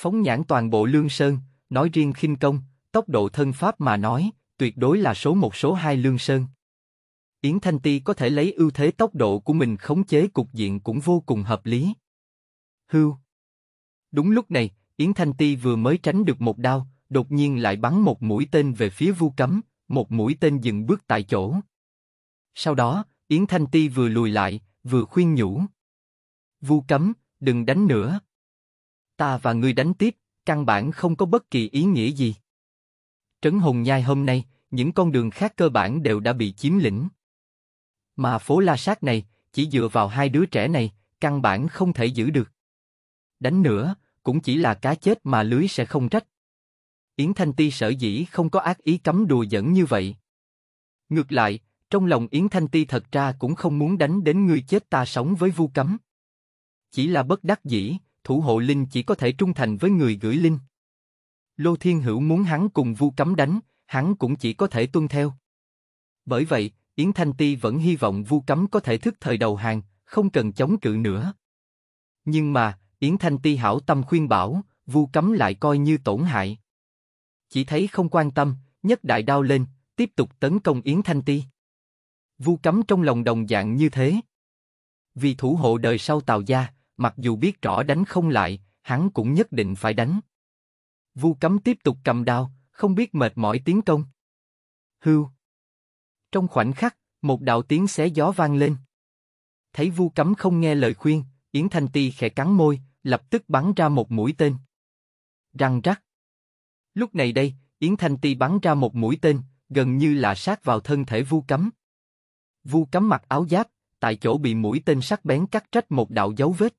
Phóng nhãn toàn bộ Lương Sơn, nói riêng khinh công, tốc độ thân pháp mà nói, tuyệt đối là số một số hai Lương Sơn. Yến Thanh Ti có thể lấy ưu thế tốc độ của mình khống chế cục diện cũng vô cùng hợp lý. Hưu. Đúng lúc này, Yến Thanh Ti vừa mới tránh được một đao, đột nhiên lại bắn một mũi tên về phía Vu Cấm, một mũi tên dừng bước tại chỗ. Sau đó, Yến Thanh Ti vừa lùi lại, vừa khuyên nhủ. Vu Cấm, đừng đánh nữa ta và ngươi đánh tiếp, căn bản không có bất kỳ ý nghĩa gì. Trấn Hồng Nhai hôm nay, những con đường khác cơ bản đều đã bị chiếm lĩnh. Mà phố La Sát này, chỉ dựa vào hai đứa trẻ này, căn bản không thể giữ được. Đánh nữa, cũng chỉ là cá chết mà lưới sẽ không trách. Yến Thanh Ti sở dĩ không có ác ý cấm đùa dẫn như vậy. Ngược lại, trong lòng Yến Thanh Ti thật ra cũng không muốn đánh đến ngươi chết ta sống với vu cấm. Chỉ là bất đắc dĩ, thủ hộ linh chỉ có thể trung thành với người gửi linh. Lô Thiên Hữu muốn hắn cùng Vu Cấm đánh, hắn cũng chỉ có thể tuân theo. Bởi vậy, Yến Thanh Ti vẫn hy vọng Vu Cấm có thể thức thời đầu hàng, không cần chống cự nữa. Nhưng mà, Yến Thanh Ti hảo tâm khuyên bảo, Vu Cấm lại coi như tổn hại. Chỉ thấy không quan tâm, nhất đại đao lên, tiếp tục tấn công Yến Thanh Ti. Vu Cấm trong lòng đồng dạng như thế. Vì thủ hộ đời sau Tào gia, mặc dù biết rõ đánh không lại, hắn cũng nhất định phải đánh. Vu Cấm tiếp tục cầm đao, không biết mệt mỏi tiến công. Hưu. Trong khoảnh khắc, một đạo tiếng xé gió vang lên. Thấy Vu Cấm không nghe lời khuyên, Yến Thanh Ti khẽ cắn môi, lập tức bắn ra một mũi tên. Răng rắc. Lúc này đây, Yến Thanh Ti bắn ra một mũi tên, gần như là sát vào thân thể Vu Cấm. Vu Cấm mặc áo giáp, tại chỗ bị mũi tên sắc bén cắt rách một đạo dấu vết.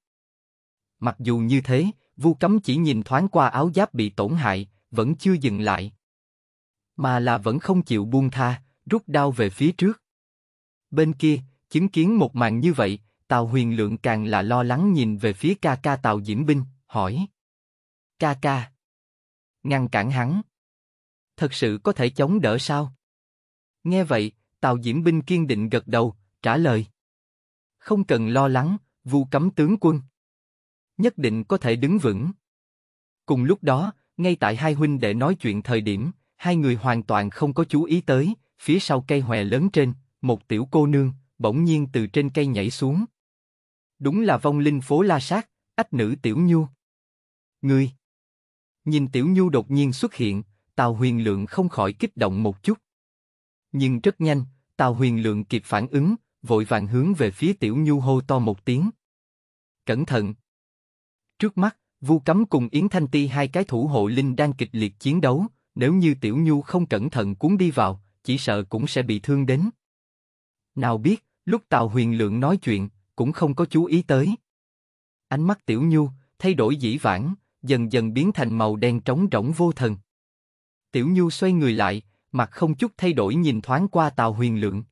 Mặc dù như thế, Vu Cấm chỉ nhìn thoáng qua áo giáp bị tổn hại, vẫn chưa dừng lại, mà là vẫn không chịu buông tha, rút đao về phía trước. Bên kia, chứng kiến một màn như vậy, Tào Huyền Lượng càng là lo lắng nhìn về phía ca ca Tào Diễm Binh, hỏi: "Ca ca, ngăn cản hắn, thật sự có thể chống đỡ sao?" Nghe vậy, Tào Diễm Binh kiên định gật đầu, trả lời: "Không cần lo lắng, Vu Cấm tướng quân." nhất định có thể đứng vững. Cùng lúc đó, ngay tại hai huynh đệ nói chuyện thời điểm, hai người hoàn toàn không có chú ý tới, phía sau cây hòe lớn trên, một tiểu cô nương, bỗng nhiên từ trên cây nhảy xuống. Đúng là vong linh phố La Sát, ách nữ Tiểu Nhu. Ngươi! Nhìn Tiểu Nhu đột nhiên xuất hiện, Tào Huyền Lượng không khỏi kích động một chút. Nhưng rất nhanh, Tào Huyền Lượng kịp phản ứng, vội vàng hướng về phía Tiểu Nhu hô to một tiếng. Cẩn thận, Trước mắt, Vu Cấm cùng Yến Thanh Ti hai cái thủ hộ linh đang kịch liệt chiến đấu, nếu như Tiểu Nhu không cẩn thận cuốn đi vào, chỉ sợ cũng sẽ bị thương đến. Nào biết, lúc Tào Huyền Lượng nói chuyện, cũng không có chú ý tới. Ánh mắt Tiểu Nhu thay đổi dĩ vãng, dần dần biến thành màu đen trống rỗng vô thần. Tiểu Nhu xoay người lại, mặt không chút thay đổi nhìn thoáng qua Tào Huyền Lượng.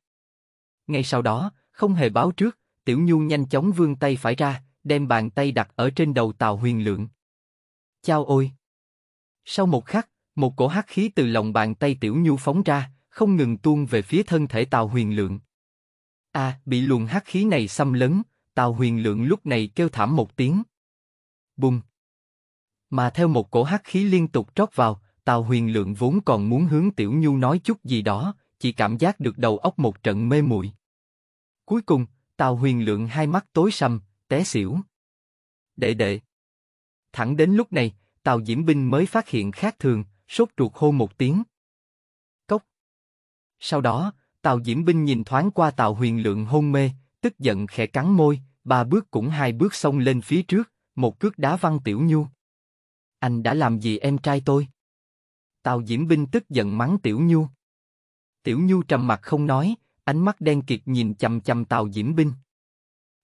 Ngay sau đó, không hề báo trước, Tiểu Nhu nhanh chóng vươn tay phải ra, đem bàn tay đặt ở trên đầu tàu Huyền Lượng. Chao ôi! Sau một khắc, một cổ hắc khí từ lòng bàn tay Tiểu Nhu phóng ra, không ngừng tuôn về phía thân thể tàu Huyền Lượng. A, à, bị luồng hắc khí này xâm lấn, tàu Huyền Lượng lúc này kêu thảm một tiếng. Bùng! Mà theo một cổ hắc khí liên tục trót vào, tàu Huyền Lượng vốn còn muốn hướng Tiểu Nhu nói chút gì đó, chỉ cảm giác được đầu óc một trận mê muội. Cuối cùng, tàu Huyền Lượng hai mắt tối sầm, té xỉu. Đệ đệ. Thẳng đến lúc này, Tào Diễm Binh mới phát hiện khác thường, sốt ruột hô một tiếng. Cốc. Sau đó, Tào Diễm Binh nhìn thoáng qua Tào Huyền Lượng hôn mê, tức giận khẽ cắn môi, ba bước cũng hai bước xông lên phía trước, một cước đá văng Tiểu Nhu. Anh đã làm gì em trai tôi? Tào Diễm Binh tức giận mắng Tiểu Nhu. Tiểu Nhu trầm mặt không nói, ánh mắt đen kịt nhìn chầm chầm Tào Diễm Binh.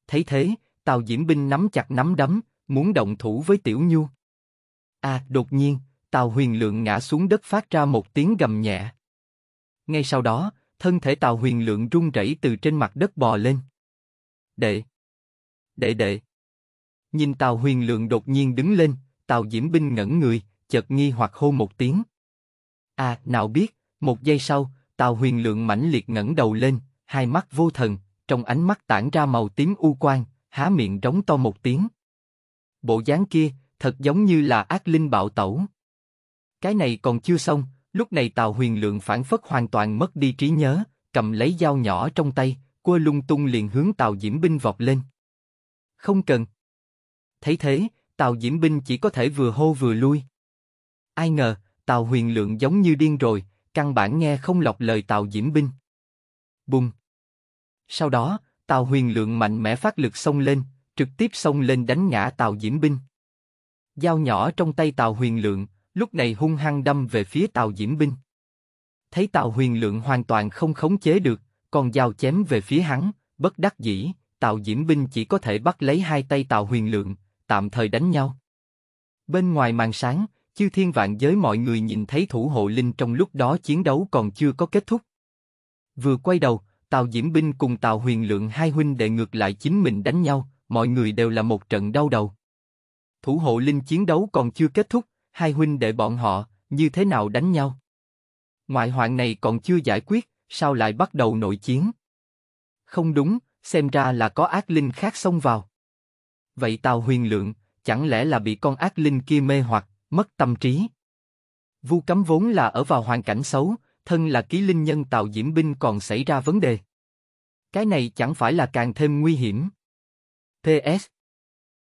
Thấy thế, Tào Diễm Binh nắm chặt nắm đấm, muốn động thủ với Tiểu Nhu. À, đột nhiên, Tào Huyền Lượng ngã xuống đất phát ra một tiếng gầm nhẹ. Ngay sau đó, thân thể Tào Huyền Lượng rung rẩy từ trên mặt đất bò lên. Đệ! Đệ đệ! Nhìn Tào Huyền Lượng đột nhiên đứng lên, Tào Diễm Binh ngẩn người, chợt nghi hoặc hô một tiếng. À, nào biết, một giây sau, Tào Huyền Lượng mãnh liệt ngẩng đầu lên, hai mắt vô thần, trong ánh mắt tản ra màu tím u quang, há miệng trống to một tiếng. Bộ dáng kia, thật giống như là ác linh bạo tẩu. Cái này còn chưa xong, lúc này tàu Huyền Lượng phản phất hoàn toàn mất đi trí nhớ, cầm lấy dao nhỏ trong tay, quơ lung tung liền hướng tàu Diễm Binh vọt lên. Không cần. Thấy thế, tàu Diễm Binh chỉ có thể vừa hô vừa lui. Ai ngờ, tàu Huyền Lượng giống như điên rồi, căn bản nghe không lọc lời tàu Diễm Binh. Bùng. Sau đó, Tào Huyền Lượng mạnh mẽ phát lực xông lên, trực tiếp xông lên đánh ngã Tào Diễm Binh. Dao nhỏ trong tay Tào Huyền Lượng, lúc này hung hăng đâm về phía Tào Diễm Binh. Thấy Tào Huyền Lượng hoàn toàn không khống chế được, còn dao chém về phía hắn, bất đắc dĩ, Tào Diễm Binh chỉ có thể bắt lấy hai tay Tào Huyền Lượng, tạm thời đánh nhau. Bên ngoài màn sáng, chư thiên vạn giới mọi người nhìn thấy thủ hộ linh trong lúc đó chiến đấu còn chưa có kết thúc. Vừa quay đầu, Tào Diễm Binh cùng Tào Huyền Lượng hai huynh đệ ngược lại chính mình đánh nhau, mọi người đều là một trận đau đầu. Thủ hộ linh chiến đấu còn chưa kết thúc, hai huynh đệ bọn họ, như thế nào đánh nhau? Ngoại hoạn này còn chưa giải quyết, sao lại bắt đầu nội chiến? Không đúng, xem ra là có ác linh khác xông vào. Vậy Tào Huyền Lượng, chẳng lẽ là bị con ác linh kia mê hoặc, mất tâm trí? Vu Cấm vốn là ở vào hoàn cảnh xấu, thân là ký linh nhân tạo diễm binh còn xảy ra vấn đề. Cái này chẳng phải là càng thêm nguy hiểm. PS.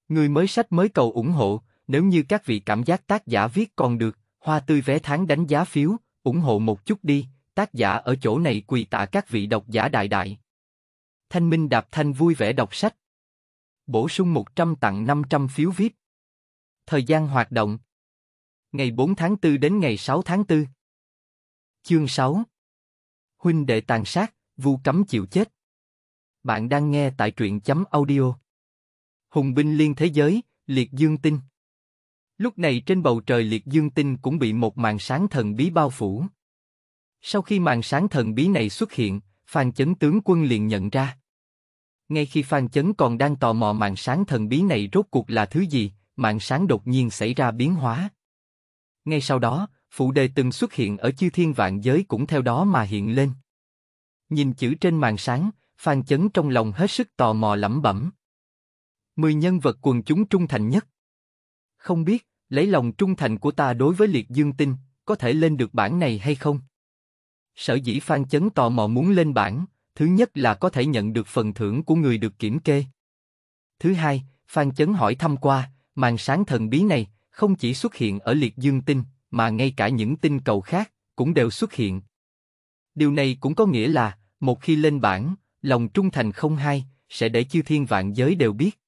Người mới sách mới cầu ủng hộ, nếu như các vị cảm giác tác giả viết còn được, hoa tươi vé tháng đánh giá phiếu, ủng hộ một chút đi, tác giả ở chỗ này quỳ tạ các vị độc giả đại đại. Thanh Minh Đạp Thanh vui vẻ đọc sách. Bổ sung 100 tặng 500 phiếu VIP. Thời gian hoạt động Ngày 4 tháng 4 đến ngày 6 tháng 4 Chương 6 Huynh đệ tàn sát, vu cấm chịu chết. Bạn đang nghe tại truyện chấm audio. Hùng binh liên thế giới, liệt dương tinh. Lúc này trên bầu trời liệt dương tinh cũng bị một màn sáng thần bí bao phủ. Sau khi màn sáng thần bí này xuất hiện, Phan Chấn tướng quân liền nhận ra. Ngay khi Phan Chấn còn đang tò mò màn sáng thần bí này rốt cuộc là thứ gì, màn sáng đột nhiên xảy ra biến hóa. Ngay sau đó, phụ đề từng xuất hiện ở chư thiên vạn giới cũng theo đó mà hiện lên. Nhìn chữ trên màn sáng, Phan Chấn trong lòng hết sức tò mò lẩm bẩm. Mười nhân vật quần chúng trung thành nhất. Không biết, lấy lòng trung thành của ta đối với liệt dương tinh, có thể lên được bản này hay không? Sở dĩ Phan Chấn tò mò muốn lên bản, thứ nhất là có thể nhận được phần thưởng của người được kiểm kê. Thứ hai, Phan Chấn hỏi thăm qua, màn sáng thần bí này không chỉ xuất hiện ở liệt dương tinh, mà ngay cả những tinh cầu khác cũng đều xuất hiện. Điều này cũng có nghĩa là một khi lên bảng, lòng trung thành không hai sẽ để chư thiên vạn giới đều biết.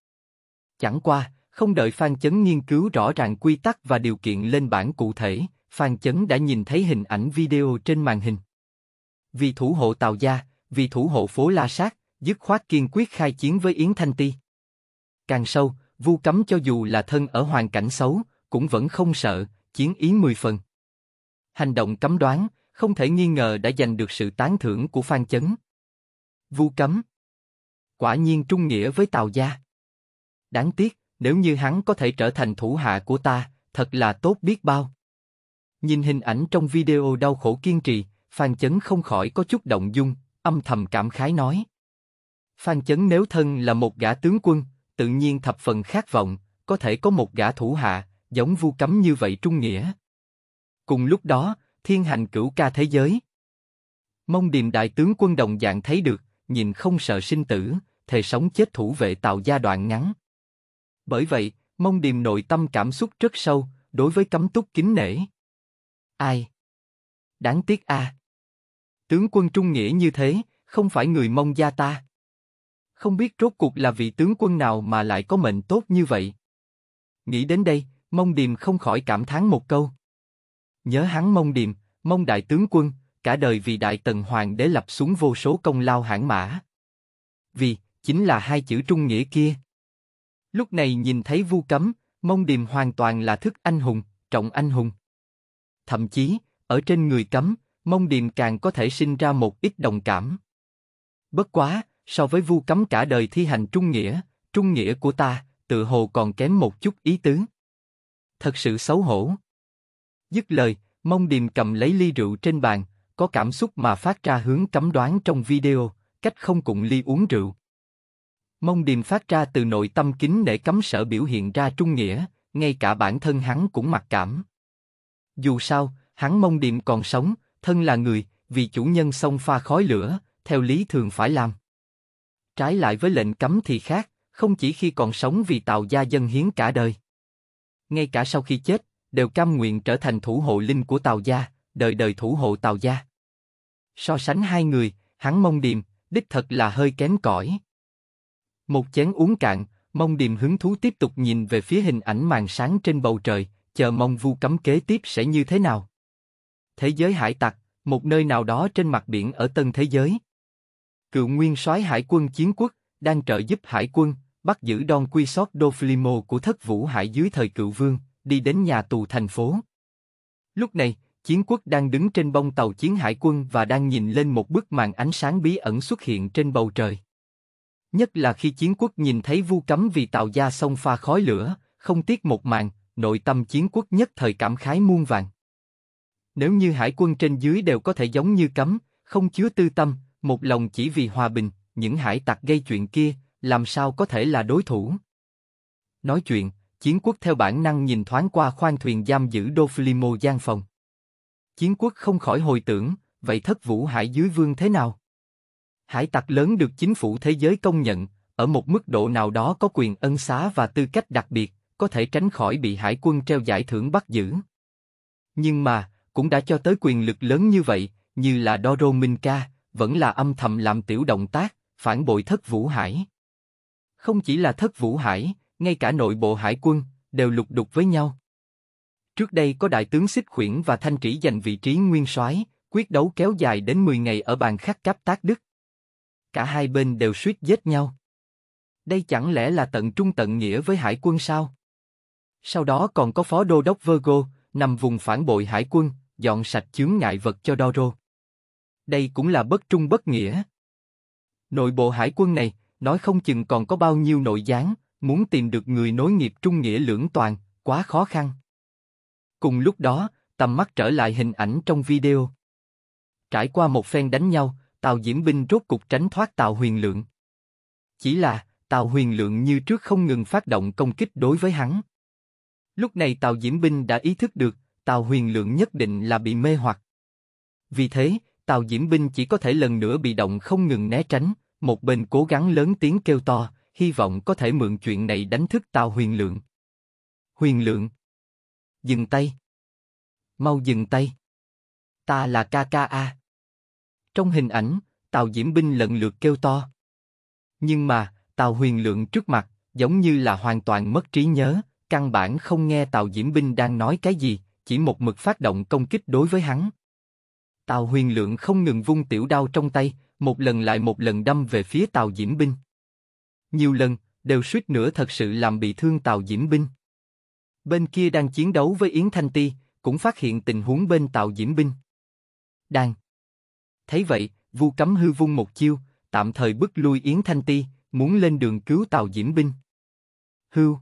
Chẳng qua, không đợi Phan Chấn nghiên cứu rõ ràng quy tắc và điều kiện lên bảng cụ thể, Phan Chấn đã nhìn thấy hình ảnh video trên màn hình. Vì thủ hộ Tào Gia, vì thủ hộ phố La Sát, dứt khoát kiên quyết khai chiến với Yến Thanh Ti. Càng sâu, Vu Cấm cho dù là thân ở hoàn cảnh xấu, cũng vẫn không sợ, chiến ý mười phần. Hành động cấm đoán, không thể nghi ngờ đã giành được sự tán thưởng của Phan Chấn. Vu cấm. Quả nhiên trung nghĩa với Tào Gia. Đáng tiếc, nếu như hắn có thể trở thành thủ hạ của ta, thật là tốt biết bao. Nhìn hình ảnh trong video đau khổ kiên trì, Phan Chấn không khỏi có chút động dung, âm thầm cảm khái nói. Phan Chấn nếu thân là một gã tướng quân, tự nhiên thập phần khát vọng, có thể có một gã thủ hạ, giống vu cấm như vậy trung nghĩa. Cùng lúc đó, thiên hành cửu ca thế giới. Mông điềm đại tướng quân đồng dạng thấy được, nhìn không sợ sinh tử, thề sống chết thủ vệ tạo gia đoạn ngắn. Bởi vậy, mông điềm nội tâm cảm xúc rất sâu, đối với cấm túc kính nể. Ai? Đáng tiếc a. À. Tướng quân trung nghĩa như thế, không phải người mông gia ta. Không biết rốt cuộc là vị tướng quân nào mà lại có mệnh tốt như vậy. Nghĩ đến đây, Mông Điềm không khỏi cảm thán một câu. Nhớ hắn Mông Điềm, Mông Đại Tướng Quân, cả đời vì Đại Tần Hoàng đế lập xuống vô số công lao hãn mã. Vì, chính là hai chữ trung nghĩa kia. Lúc này nhìn thấy vu cấm, Mông Điềm hoàn toàn là thức anh hùng, trọng anh hùng. Thậm chí, ở trên người cấm, Mông Điềm càng có thể sinh ra một ít đồng cảm. Bất quá, so với vu cấm cả đời thi hành trung nghĩa, trung nghĩa của ta, tự hồ còn kém một chút ý tứ thật sự xấu hổ. Dứt lời, mông điềm cầm lấy ly rượu trên bàn, có cảm xúc mà phát ra hướng cấm đoán trong video, cách không cùng ly uống rượu. Mông điềm phát ra từ nội tâm kính để cấm sở biểu hiện ra trung nghĩa, ngay cả bản thân hắn cũng mặc cảm. Dù sao, hắn mông điềm còn sống, thân là người, vì chủ nhân xông pha khói lửa, theo lý thường phải làm. Trái lại với lệnh cấm thì khác, không chỉ khi còn sống vì tạo gia dân hiến cả đời ngay cả sau khi chết, đều cam nguyện trở thành thủ hộ linh của Tào gia, đời đời thủ hộ Tào gia. So sánh hai người, hắn Mông điềm, đích thật là hơi kém cỏi. Một chén uống cạn, Mông điềm hứng thú tiếp tục nhìn về phía hình ảnh màn sáng trên bầu trời, chờ mong vu cấm kế tiếp sẽ như thế nào. Thế giới hải tặc, một nơi nào đó trên mặt biển ở tân thế giới. Cựu nguyên soái hải quân chiến quốc đang trợ giúp hải quân bắt giữ Don Quixote Doflimo của thất vũ hải dưới thời cựu vương, đi đến nhà tù thành phố. Lúc này, chiến quốc đang đứng trên bông tàu chiến hải quân và đang nhìn lên một bức màn ánh sáng bí ẩn xuất hiện trên bầu trời. Nhất là khi chiến quốc nhìn thấy vu cấm vì tạo ra sông pha khói lửa, không tiếc một màn, nội tâm chiến quốc nhất thời cảm khái muôn vàng. Nếu như hải quân trên dưới đều có thể giống như cấm, không chứa tư tâm, một lòng chỉ vì hòa bình, những hải tặc gây chuyện kia, làm sao có thể là đối thủ? Nói chuyện, chiến quốc theo bản năng nhìn thoáng qua khoang thuyền giam giữ Doflimo gian phòng. Chiến quốc không khỏi hồi tưởng, vậy thất vũ hải dưới vương thế nào? Hải tặc lớn được chính phủ thế giới công nhận, ở một mức độ nào đó có quyền ân xá và tư cách đặc biệt, có thể tránh khỏi bị hải quân treo giải thưởng bắt giữ. Nhưng mà, cũng đã cho tới quyền lực lớn như vậy, như là Doro Minka, vẫn là âm thầm làm tiểu động tác, phản bội thất vũ hải. Không chỉ là thất vũ hải, ngay cả nội bộ hải quân, đều lục đục với nhau. Trước đây có đại tướng Xích Khuyển và Thanh Trĩ giành vị trí nguyên soái, quyết đấu kéo dài đến 10 ngày ở bàn khắc cáp tác Đức. Cả hai bên đều suýt giết nhau. Đây chẳng lẽ là tận trung tận nghĩa với hải quân sao? Sau đó còn có phó đô đốc Virgo, nằm vùng phản bội hải quân, dọn sạch chướng ngại vật cho Doro. Đây cũng là bất trung bất nghĩa. Nội bộ hải quân này, nói không chừng còn có bao nhiêu nội gián, muốn tìm được người nối nghiệp trung nghĩa lưỡng toàn, quá khó khăn. Cùng lúc đó, tầm mắt trở lại hình ảnh trong video. Trải qua một phen đánh nhau, Tào Diễm Binh rốt cục tránh thoát Tào Huyền Lượng. Chỉ là, Tào Huyền Lượng như trước không ngừng phát động công kích đối với hắn. Lúc này Tào Diễm Binh đã ý thức được, Tào Huyền Lượng nhất định là bị mê hoặc. Vì thế, Tào Diễm Binh chỉ có thể lần nữa bị động không ngừng né tránh, một bên cố gắng lớn tiếng kêu to, hy vọng có thể mượn chuyện này đánh thức Tào Huyền Lượng. Huyền Lượng, dừng tay, mau dừng tay, ta là a. Trong hình ảnh, Tào Diễm Binh lần lượt kêu to. Nhưng mà Tào Huyền Lượng trước mặt giống như là hoàn toàn mất trí nhớ, căn bản không nghe Tào Diễm Binh đang nói cái gì, chỉ một mực phát động công kích đối với hắn. Tào Huyền Lượng không ngừng vung tiểu đao trong tay, một lần lại một lần đâm về phía tàu Diễm Binh. Nhiều lần, đều suýt nữa thật sự làm bị thương tàu Diễm Binh. Bên kia đang chiến đấu với Yến Thanh Ti, cũng phát hiện tình huống bên tàu Diễm Binh. Đang. Thấy vậy, Vu Cấm Hư vung một chiêu, tạm thời bức lui Yến Thanh Ti, muốn lên đường cứu tàu Diễm Binh. Hưu.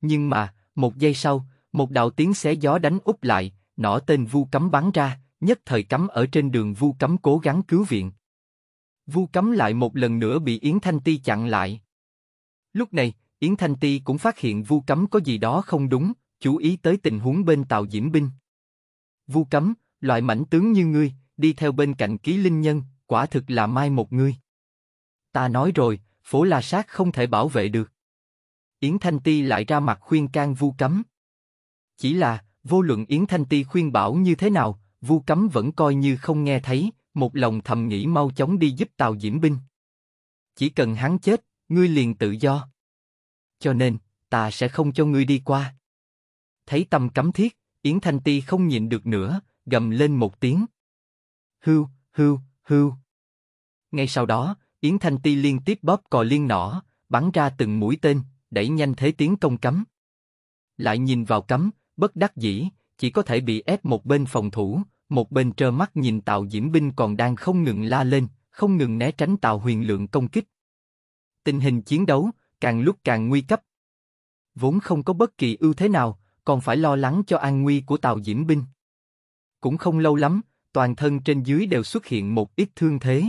Nhưng mà, một giây sau, một đạo tiếng xé gió đánh úp lại, nỏ tên Vu Cấm bắn ra, nhất thời cấm ở trên đường Vu Cấm cố gắng cứu viện. Vu cấm lại một lần nữa bị Yến Thanh Ti chặn lại. Lúc này, Yến Thanh Ti cũng phát hiện Vu cấm có gì đó không đúng, chú ý tới tình huống bên tàu diễm binh. Vu cấm, loại mảnh tướng như ngươi, đi theo bên cạnh ký linh nhân, quả thực là mai một ngươi. Ta nói rồi, phố la sát không thể bảo vệ được. Yến Thanh Ti lại ra mặt khuyên can Vu Cấm. Chỉ là, vô luận Yến Thanh Ti khuyên bảo như thế nào, Vu Cấm vẫn coi như không nghe thấy, một lòng thầm nghĩ mau chóng đi giúp tàu Diễm binh. Chỉ cần hắn chết, ngươi liền tự do. Cho nên, ta sẽ không cho ngươi đi qua. Thấy tâm cấm thiết, Yến Thanh Ti không nhịn được nữa, gầm lên một tiếng. Hưu, hưu, hưu. Ngay sau đó, Yến Thanh Ti liên tiếp bóp cò liên nỏ, bắn ra từng mũi tên, đẩy nhanh thế tiến công cấm. Lại nhìn vào cấm, bất đắc dĩ, chỉ có thể bị ép một bên phòng thủ, một bên trơ mắt nhìn tàu Diễm binh còn đang không ngừng la lên, không ngừng né tránh tàu Huyền Lượng công kích. Tình hình chiến đấu càng lúc càng nguy cấp. Vốn không có bất kỳ ưu thế nào, còn phải lo lắng cho an nguy của tàu Diễm binh. Cũng không lâu lắm, toàn thân trên dưới đều xuất hiện một ít thương thế.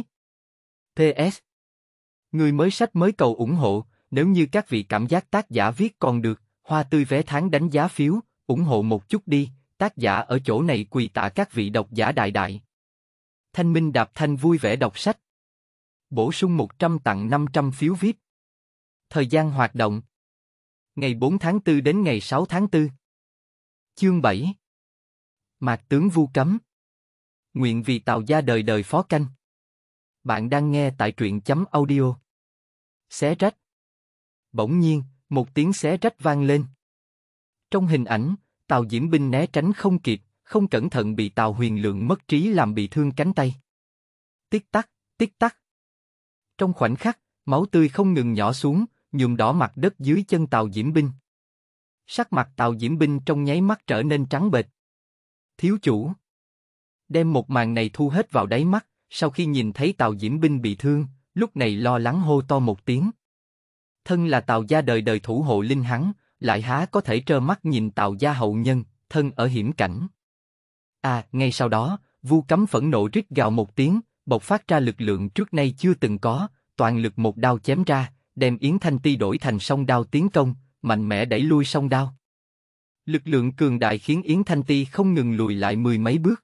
PS Người mới sách mới cầu ủng hộ, nếu như các vị cảm giác tác giả viết còn được, hoa tươi vé tháng đánh giá phiếu, ủng hộ một chút đi, tác giả ở chỗ này quỳ tạ các vị độc giả đại đại. Thanh Minh Đạp Thanh vui vẻ đọc sách. Bổ sung 100 tặng 500 phiếu VIP. Thời gian hoạt động. Ngày 4 tháng 4 đến ngày 6 tháng 4. Chương 7. Mạc tướng vu cấm. Nguyện vì tạo gia đời đời phó canh. Bạn đang nghe tại truyện chấm audio. Xé rách. Bỗng nhiên, một tiếng xé rách vang lên. Trong hình ảnh, tàu Diễm Binh né tránh không kịp, không cẩn thận bị tàu Huyền Lượng mất trí làm bị thương cánh tay. Tiết tắc, tiết tắc. Trong khoảnh khắc, máu tươi không ngừng nhỏ xuống, nhuộm đỏ mặt đất dưới chân tàu Diễm Binh. Sắc mặt tàu Diễm Binh trong nháy mắt trở nên trắng bệch. Thiếu chủ. Đem một màn này thu hết vào đáy mắt, sau khi nhìn thấy tàu Diễm Binh bị thương, lúc này lo lắng hô to một tiếng. Thân là tàu gia đời đời thủ hộ linh hắn, lại há có thể trơ mắt nhìn tào gia hậu nhân thân ở hiểm cảnh. À, ngay sau đó, Vu Cấm phẫn nộ rít gào một tiếng, bộc phát ra lực lượng trước nay chưa từng có, toàn lực một đao chém ra, đem Yến Thanh Ti đổi thành song đao tiến công, mạnh mẽ đẩy lui song đao. Lực lượng cường đại khiến Yến Thanh Ti không ngừng lùi lại mười mấy bước.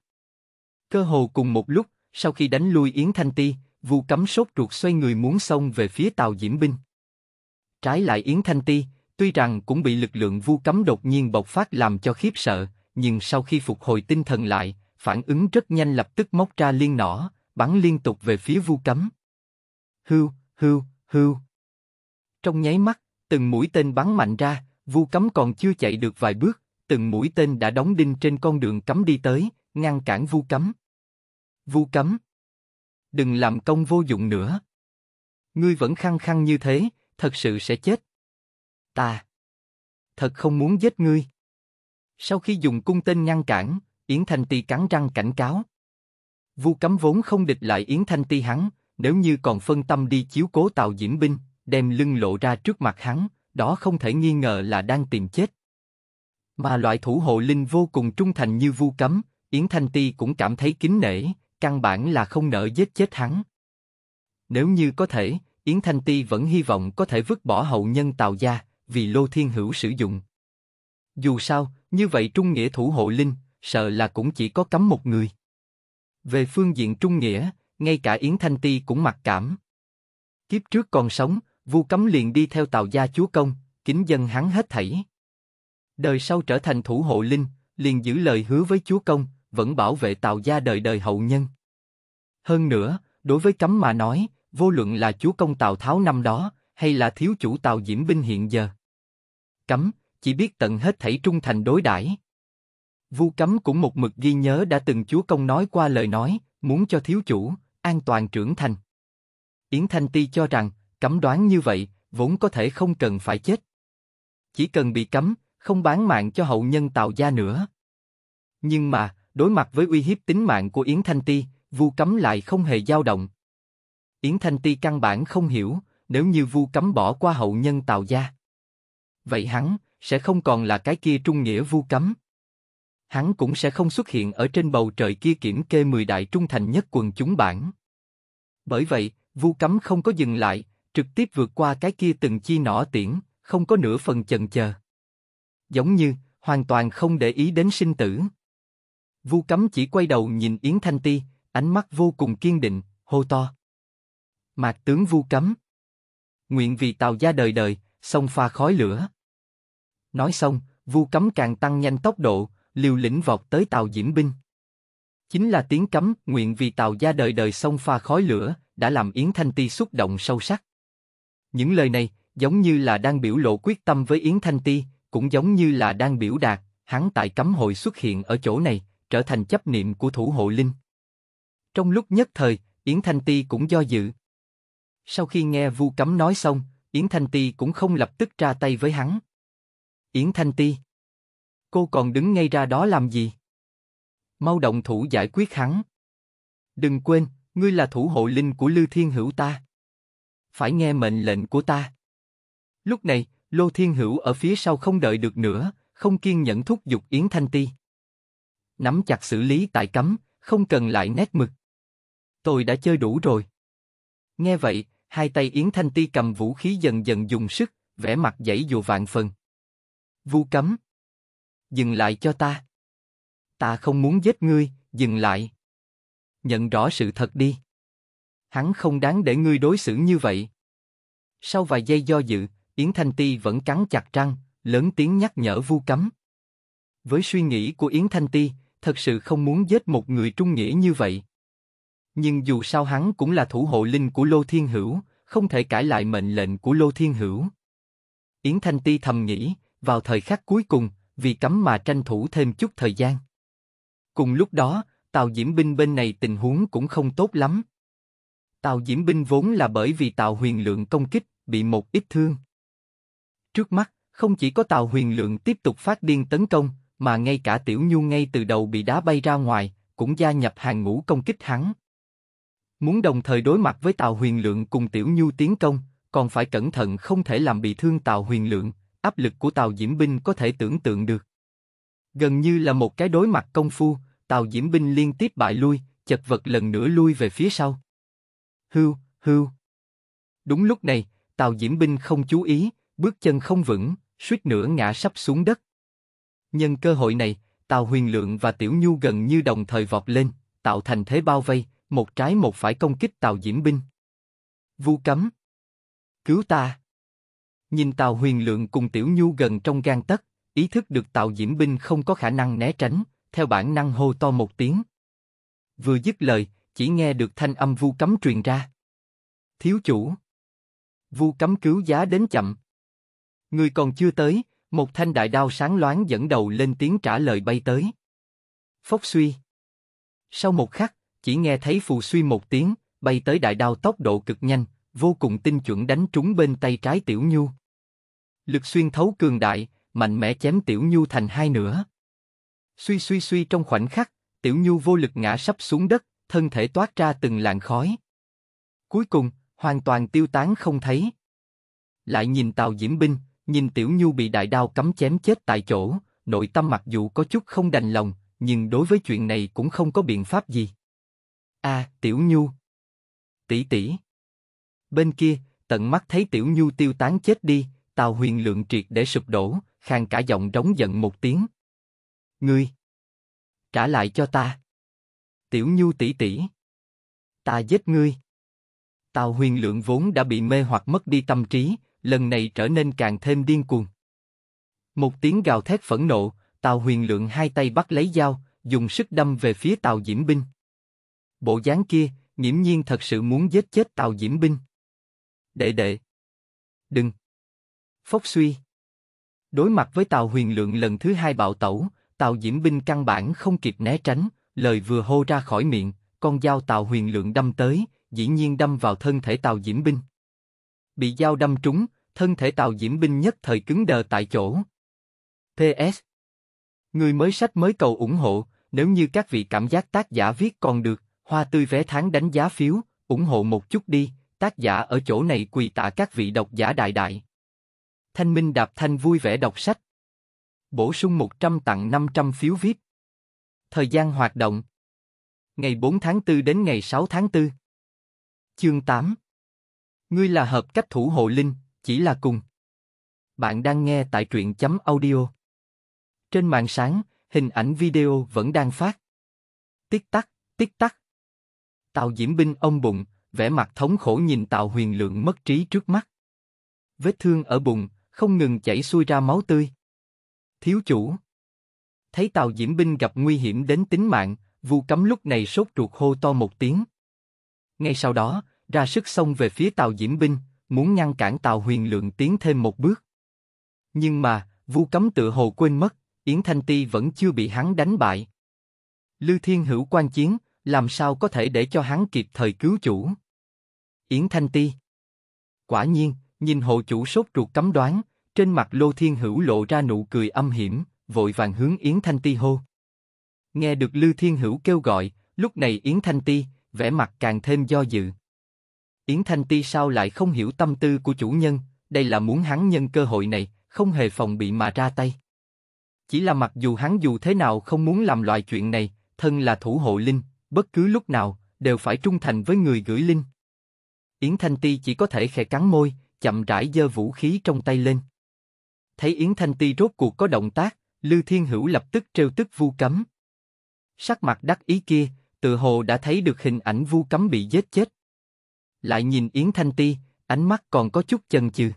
Cơ hồ cùng một lúc, sau khi đánh lui Yến Thanh Ti, Vu Cấm sốt ruột xoay người muốn xông về phía tàu Diễm Binh. Trái lại Yến Thanh Ti, Tuy rằng cũng bị lực lượng vu cấm đột nhiên bộc phát làm cho khiếp sợ, nhưng sau khi phục hồi tinh thần lại, phản ứng rất nhanh lập tức móc ra liên nỏ, bắn liên tục về phía vu cấm. Hưu, hưu, hưu. Trong nháy mắt, từng mũi tên bắn mạnh ra, vu cấm còn chưa chạy được vài bước, từng mũi tên đã đóng đinh trên con đường cấm đi tới, ngăn cản vu cấm. Vu cấm. Đừng làm công vô dụng nữa. Ngươi vẫn khăng khăng như thế, thật sự sẽ chết ta. Thật không muốn giết ngươi. Sau khi dùng cung tên ngăn cản, Yến Thanh Ti cắn răng cảnh cáo. Vu Cấm vốn không địch lại Yến Thanh Ti hắn, nếu như còn phân tâm đi chiếu cố tàu Diễm binh, đem lưng lộ ra trước mặt hắn, đó không thể nghi ngờ là đang tìm chết. Mà loại thủ hộ linh vô cùng trung thành như Vu Cấm, Yến Thanh Ti cũng cảm thấy kính nể, căn bản là không nỡ giết chết hắn. Nếu như có thể, Yến Thanh Ti vẫn hy vọng có thể vứt bỏ hậu nhân Tào gia, vì Lô Thiên Hữu sử dụng. Dù sao, như vậy Trung Nghĩa thủ hộ linh, sợ là cũng chỉ có cấm một người. Về phương diện Trung Nghĩa, ngay cả Yến Thanh Ti cũng mặc cảm. Kiếp trước còn sống, Vu Cấm liền đi theo tàu gia chúa công, kính dân hắn hết thảy. Đời sau trở thành thủ hộ linh, liền giữ lời hứa với chúa công, vẫn bảo vệ tàu gia đời đời hậu nhân. Hơn nữa, đối với Cấm mà nói, vô luận là chúa công tàu Tháo năm đó, hay là thiếu chủ tàu Diễm Binh hiện giờ, Cấm, chỉ biết tận hết thảy trung thành đối đãi. Vu Cấm cũng một mực ghi nhớ đã từng chúa công nói qua lời nói, muốn cho thiếu chủ, an toàn trưởng thành. Yến Thanh Ti cho rằng, cấm đoán như vậy, vốn có thể không cần phải chết. Chỉ cần bị cấm, không bán mạng cho hậu nhân tạo gia nữa. Nhưng mà, đối mặt với uy hiếp tính mạng của Yến Thanh Ti, Vu Cấm lại không hề dao động. Yến Thanh Ti căn bản không hiểu, nếu như Vu Cấm bỏ qua hậu nhân Tào gia, vậy hắn sẽ không còn là cái kia trung nghĩa vu cấm. Hắn cũng sẽ không xuất hiện ở trên bầu trời kia kiểm kê 10 đại trung thành nhất quần chúng bản. Bởi vậy, vu cấm không có dừng lại, trực tiếp vượt qua cái kia từng chi nỏ tiễn, không có nửa phần chần chờ. Giống như, hoàn toàn không để ý đến sinh tử. Vu cấm chỉ quay đầu nhìn Yến Thanh Ti, ánh mắt vô cùng kiên định, hô to. Mạc tướng vu cấm. Nguyện vì tàu gia đời đời, sông pha khói lửa. Nói xong, vu cấm càng tăng nhanh tốc độ, liều lĩnh vọt tới tàu diễm binh. Chính là tiếng cấm, nguyện vì tàu gia đời đời sông pha khói lửa, đã làm Yến Thanh Ti xúc động sâu sắc. Những lời này, giống như là đang biểu lộ quyết tâm với Yến Thanh Ti, cũng giống như là đang biểu đạt, hắn tại cấm hội xuất hiện ở chỗ này, trở thành chấp niệm của thủ hộ linh. Trong lúc nhất thời, Yến Thanh Ti cũng do dự. Sau khi nghe Vu Cấm nói xong, Yến Thanh Ti cũng không lập tức ra tay với hắn, Yến Thanh Ti. Cô còn đứng ngay ra đó làm gì? Mau động thủ giải quyết hắn. Đừng quên, ngươi là thủ hộ linh của Lư Thiên Hữu ta. Phải nghe mệnh lệnh của ta. Lúc này, Lô Thiên Hữu ở phía sau không đợi được nữa, không kiên nhẫn thúc giục Yến Thanh Ti. Nắm chặt xử lý tại cấm, không cần lại nét mực. Tôi đã chơi đủ rồi. Nghe vậy, hai tay Yến Thanh Ti cầm vũ khí dần dần dùng sức, vẻ mặt dãy dù vạn phần. Vu cấm. Dừng lại cho ta. Ta không muốn giết ngươi, dừng lại. Nhận rõ sự thật đi. Hắn không đáng để ngươi đối xử như vậy. Sau vài giây do dự, Yến Thanh Ti vẫn cắn chặt răng, lớn tiếng nhắc nhở Vu Cấm. Với suy nghĩ của Yến Thanh Ti, thật sự không muốn giết một người trung nghĩa như vậy. Nhưng dù sao hắn cũng là thủ hộ linh của Lô Thiên Hữu, không thể cãi lại mệnh lệnh của Lô Thiên Hữu. Yến Thanh Ti thầm nghĩ, vào thời khắc cuối cùng, vì cấm mà tranh thủ thêm chút thời gian. Cùng lúc đó, Tào Diễm Binh bên này tình huống cũng không tốt lắm. Tào Diễm Binh vốn là bởi vì Tào Huyền Lượng công kích, bị một ít thương. Trước mắt, không chỉ có Tào Huyền Lượng tiếp tục phát điên tấn công, mà ngay cả Tiểu Nhu ngay từ đầu bị đá bay ra ngoài, cũng gia nhập hàng ngũ công kích hắn. Muốn đồng thời đối mặt với Tào Huyền Lượng cùng Tiểu Nhu tiến công, còn phải cẩn thận không thể làm bị thương Tào Huyền Lượng, áp lực của tàu Diễm Binh có thể tưởng tượng được. Gần như là một cái đối mặt công phu, Tàu Diễm Binh liên tiếp bại lui, chật vật lần nữa lui về phía sau. Hưu, hưu. Đúng lúc này, tàu Diễm Binh không chú ý, bước chân không vững, suýt nữa ngã sắp xuống đất. Nhân cơ hội này, Tào Huyền Lượng và Tiểu Nhu gần như đồng thời vọt lên, tạo thành thế bao vây, một trái một phải công kích tàu Diễm Binh. Vu Cấm, cứu ta! Nhìn Tào Huyền Lượng cùng Tiểu Nhu gần trong gan tất ý thức được Tào Diễm Binh không có khả năng né tránh, theo bản năng hô to một tiếng. Vừa dứt lời, chỉ nghe được thanh âm vu cấm truyền ra. Thiếu chủ. Vu cấm cứu giá đến chậm. Người còn chưa tới, một thanh đại đao sáng loáng dẫn đầu lên tiếng trả lời bay tới. Phốc suy. Sau một khắc, chỉ nghe thấy phù suy một tiếng, bay tới đại đao tốc độ cực nhanh, vô cùng tinh chuẩn đánh trúng bên tay trái Tiểu Nhu, Lực xuyên thấu cường đại, mạnh mẽ chém Tiểu Nhu thành hai nửa. Suy suy suy trong khoảnh khắc, Tiểu Nhu vô lực ngã sắp xuống đất, thân thể toát ra từng làn khói. Cuối cùng, hoàn toàn tiêu tán không thấy. Lại nhìn Tào Diễm Binh, nhìn Tiểu Nhu bị đại đao cắm chém chết tại chỗ, nội tâm mặc dù có chút không đành lòng, nhưng đối với chuyện này cũng không có biện pháp gì. A, à, Tiểu Nhu. Tỷ tỷ. Bên kia, tận mắt thấy Tiểu Nhu tiêu tán chết đi, Tào Huyền Lượng triệt để sụp đổ, khang cả giọng rống giận một tiếng. Ngươi, trả lại cho ta. Tiểu Nhu tỷ tỷ, ta giết ngươi. Tào Huyền Lượng vốn đã bị mê hoặc mất đi tâm trí, lần này trở nên càng thêm điên cuồng. Một tiếng gào thét phẫn nộ, Tào Huyền Lượng hai tay bắt lấy dao, dùng sức đâm về phía Tào Diễm Binh. Bộ dáng kia, nghiễm nhiên thật sự muốn giết chết Tào Diễm Binh. Đệ đệ, đừng. Phốc suy. Đối mặt với Tào Huyền Lượng lần thứ hai bạo tẩu, Tào Diễm Binh căn bản không kịp né tránh, lời vừa hô ra khỏi miệng, con dao Tào Huyền Lượng đâm tới, dĩ nhiên đâm vào thân thể Tào Diễm Binh. Bị dao đâm trúng, thân thể Tào Diễm Binh nhất thời cứng đờ tại chỗ. PS. Người mới sách mới cầu ủng hộ, nếu như các vị cảm giác tác giả viết còn được, hoa tươi vé tháng đánh giá phiếu, ủng hộ một chút đi, tác giả ở chỗ này quỳ tạ các vị độc giả đại đại. Thanh Minh Đạp Thanh vui vẻ đọc sách. Bổ sung 100 tặng 500 phiếu VIP. Thời gian hoạt động. Ngày 4 tháng 4 đến ngày 6 tháng 4. Chương 8. Ngươi là hợp cách thủ hộ linh, chỉ là cùng. Bạn đang nghe tại truyện chấm audio. Trên màn sáng, hình ảnh video vẫn đang phát. Tích tắc, tích tắc. Tào Diễm Binh ông bụng, vẻ mặt thống khổ nhìn Tào Huyền Lượng mất trí trước mắt. Vết thương ở bụng, không ngừng chảy xuôi ra máu tươi. Thiếu chủ. Thấy tàu Diễm Binh gặp nguy hiểm đến tính mạng, Vu Cấm lúc này sốt ruột hô to một tiếng. Ngay sau đó, ra sức xông về phía tàu Diễm Binh, muốn ngăn cản tàu Huyền Lượng tiến thêm một bước. Nhưng mà, Vu Cấm tự hồ quên mất, Yến Thanh Ti vẫn chưa bị hắn đánh bại. Lư Thiên Hữu quan chiến, làm sao có thể để cho hắn kịp thời cứu chủ? Yến Thanh Ti. Quả nhiên, nhìn hộ chủ sốt ruột cấm đoán, trên mặt Lô Thiên Hữu lộ ra nụ cười âm hiểm, vội vàng hướng Yến Thanh Ti hô. Nghe được Lư Thiên Hữu kêu gọi, lúc này Yến Thanh Ti, vẻ mặt càng thêm do dự. Yến Thanh Ti sao lại không hiểu tâm tư của chủ nhân, đây là muốn hắn nhân cơ hội này, không hề phòng bị mà ra tay. Chỉ là mặc dù hắn dù thế nào không muốn làm loại chuyện này, thân là thủ hộ linh, bất cứ lúc nào, đều phải trung thành với người gửi linh. Yến Thanh Ti chỉ có thể khẽ cắn môi, chậm rãi giơ vũ khí trong tay lên. Thấy Yến Thanh Ti rốt cuộc có động tác, Lư Thiên Hữu lập tức trêu tức vu cấm. Sắc mặt đắc ý kia, tự hồ đã thấy được hình ảnh vu cấm bị giết chết. Lại nhìn Yến Thanh Ti, ánh mắt còn có chút chần chừ.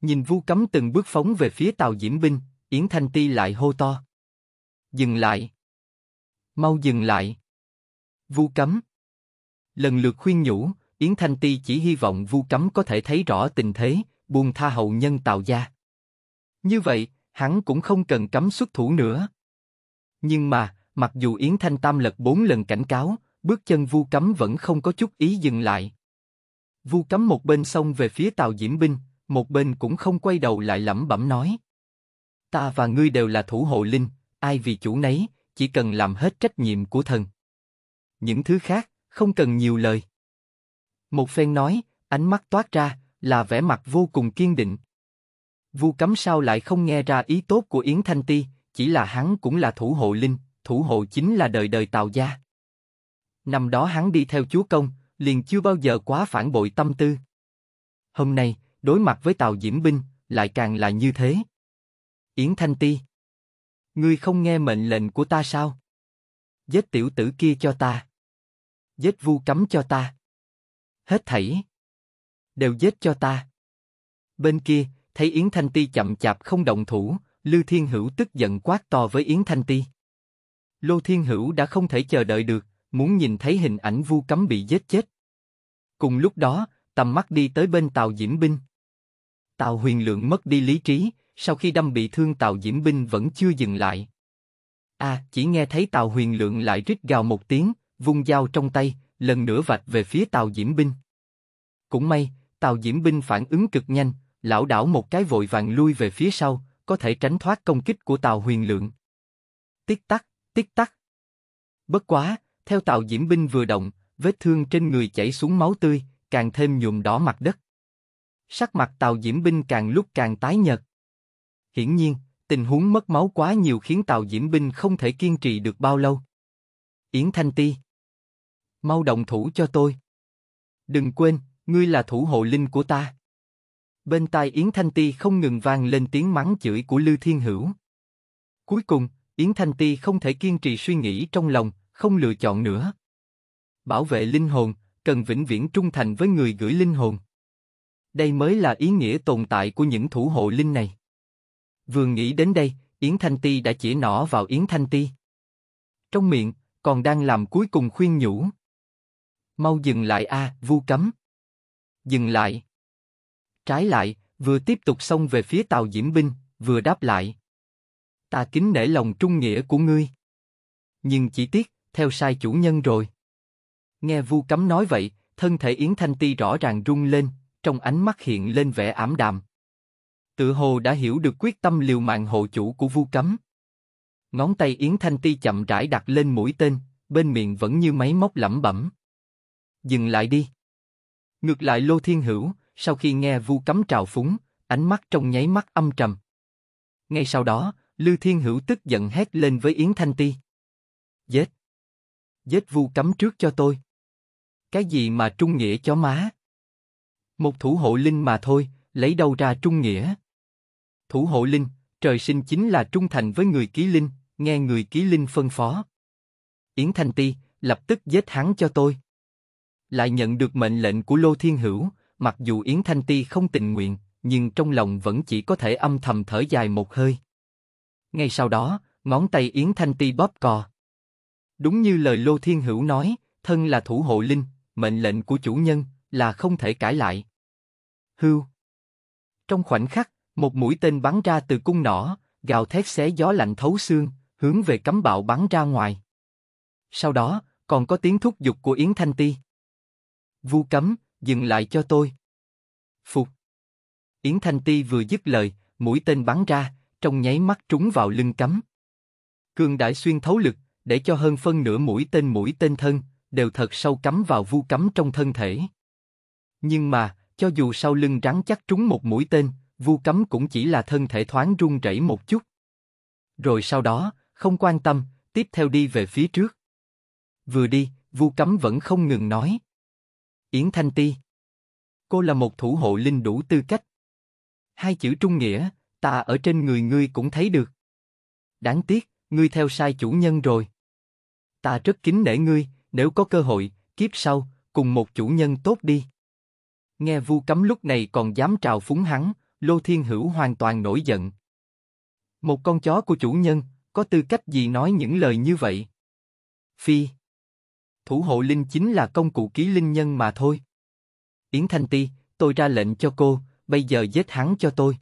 Nhìn vu cấm từng bước phóng về phía tàu diễm binh, Yến Thanh Ti lại hô to. Dừng lại. Mau dừng lại. Vu cấm. Lần lượt khuyên nhủ, Yến Thanh Ti chỉ hy vọng vu cấm có thể thấy rõ tình thế, buông tha hậu nhân tàu gia. Như vậy, hắn cũng không cần cấm xuất thủ nữa. Nhưng mà, mặc dù Yến Thanh Tam lật bốn lần cảnh cáo, bước chân vu cấm vẫn không có chút ý dừng lại. Vu cấm một bên xông về phía tàu Diễm Binh, một bên cũng không quay đầu lại lẩm bẩm nói. Ta và ngươi đều là thủ hộ linh, ai vì chủ nấy, chỉ cần làm hết trách nhiệm của thần. Những thứ khác, không cần nhiều lời. Một phen nói, ánh mắt toát ra, là vẻ mặt vô cùng kiên định. Vu Cấm sao lại không nghe ra ý tốt của Yến Thanh Ti, chỉ là hắn cũng là thủ hộ linh, thủ hộ chính là đời đời Tào gia. Năm đó hắn đi theo chúa công, liền chưa bao giờ quá phản bội tâm tư. Hôm nay, đối mặt với Tào Diễm Binh, lại càng là như thế. Yến Thanh Ti. Ngươi không nghe mệnh lệnh của ta sao? Giết tiểu tử kia cho ta. Giết vu cấm cho ta. Hết thảy. Đều giết cho ta. Bên kia, thấy Yến Thanh Ti chậm chạp không động thủ, Lư Thiên Hữu tức giận quát to với Yến Thanh Ti. Lô Thiên Hữu đã không thể chờ đợi được, muốn nhìn thấy hình ảnh Vu Cấm bị giết chết. Cùng lúc đó, tầm mắt đi tới bên Tào Diễm Binh. Tào Huyền Lượng mất đi lý trí, sau khi đâm bị thương Tào Diễm Binh vẫn chưa dừng lại. À, chỉ nghe thấy Tào Huyền Lượng lại rít gào một tiếng, vung dao trong tay, lần nữa vạch về phía Tào Diễm Binh. Cũng may, Tào Diễm Binh phản ứng cực nhanh, lão đảo một cái vội vàng lui về phía sau, có thể tránh thoát công kích của tàu Huyền Lượng. Tiết tắc, tiết tắc. Bất quá, theo tàu Diễm Binh vừa động, vết thương trên người chảy xuống máu tươi, càng thêm nhuộm đỏ mặt đất. Sắc mặt tàu Diễm Binh càng lúc càng tái nhợt. Hiển nhiên, tình huống mất máu quá nhiều khiến tàu Diễm Binh không thể kiên trì được bao lâu. Yến Thanh Ti. Mau động thủ cho tôi. Đừng quên, ngươi là thủ hộ linh của ta. Bên tai Yến Thanh Ti không ngừng vang lên tiếng mắng chửi của Lư Thiên Hữu. Cuối cùng, Yến Thanh Ti không thể kiên trì suy nghĩ trong lòng, không lựa chọn nữa. Bảo vệ linh hồn, cần vĩnh viễn trung thành với người gửi linh hồn. Đây mới là ý nghĩa tồn tại của những thủ hộ linh này. Vừa nghĩ đến đây, Yến Thanh Ti đã chỉ nỏ vào Yến Thanh Ti. Trong miệng, còn đang làm cuối cùng khuyên nhủ. Mau dừng lại a, à, vu cấm. Dừng lại. Trái lại, vừa tiếp tục xông về phía tàu Diễm Binh, vừa đáp lại. Ta kính nể lòng trung nghĩa của ngươi. Nhưng chỉ tiếc, theo sai chủ nhân rồi. Nghe Vu Cấm nói vậy, thân thể Yến Thanh Ti rõ ràng rung lên, trong ánh mắt hiện lên vẻ ảm đạm. Tự hồ đã hiểu được quyết tâm liều mạng hộ chủ của Vu Cấm. Ngón tay Yến Thanh Ti chậm rãi đặt lên mũi tên, bên miệng vẫn như máy móc lẩm bẩm. Dừng lại đi. Ngược lại Lô Thiên Hữu, sau khi nghe vu cấm trào phúng, ánh mắt trong nháy mắt âm trầm. Ngay sau đó, Lư Thiên Hữu tức giận hét lên với Yến Thanh Ti. Giết! Giết vu cấm trước cho tôi. Cái gì mà trung nghĩa chó má? Một thủ hộ linh mà thôi, lấy đâu ra trung nghĩa? Thủ hộ linh, trời sinh chính là trung thành với người ký linh, nghe người ký linh phân phó. Yến Thanh Ti, lập tức giết hắn cho tôi. Lại nhận được mệnh lệnh của Lô Thiên Hữu, Mặc dù Yến Thanh Ti không tình nguyện, nhưng trong lòng vẫn chỉ có thể âm thầm thở dài một hơi. Ngay sau đó, ngón tay Yến Thanh Ti bóp cò. Đúng như lời Lô Thiên Hữu nói, thân là thủ hộ linh, mệnh lệnh của chủ nhân là không thể cãi lại. Hưu. Trong khoảnh khắc, một mũi tên bắn ra từ cung nỏ, gào thét xé gió lạnh thấu xương, hướng về cấm bạo bắn ra ngoài. Sau đó, còn có tiếng thúc giục của Yến Thanh Ti. Vu cấm, dừng lại cho tôi. Phục. Yến Thanh Ti vừa dứt lời, mũi tên bắn ra, trong nháy mắt trúng vào lưng cắm. Cương đại xuyên thấu lực, để cho hơn phân nửa mũi tên mũi tên thân, đều thật sâu cắm vào vu cắm trong thân thể. Nhưng mà, cho dù sau lưng rắn chắc trúng một mũi tên, vu cắm cũng chỉ là thân thể thoáng run rẩy một chút. Rồi sau đó, không quan tâm, tiếp theo đi về phía trước. Vừa đi, vu cắm vẫn không ngừng nói. Yến Thanh Ti. Cô là một thủ hộ linh đủ tư cách. Hai chữ trung nghĩa, ta ở trên người ngươi cũng thấy được. Đáng tiếc, ngươi theo sai chủ nhân rồi. Ta rất kính nể ngươi, nếu có cơ hội, kiếp sau, cùng một chủ nhân tốt đi. Nghe vu cấm lúc này còn dám trào phúng hắn, Lô Thiên Hữu hoàn toàn nổi giận. Một con chó của chủ nhân, có tư cách gì nói những lời như vậy? Phi thủ hộ linh chính là công cụ ký linh nhân mà thôi. Yến Thanh Ti, tôi ra lệnh cho cô, bây giờ giết hắn cho tôi.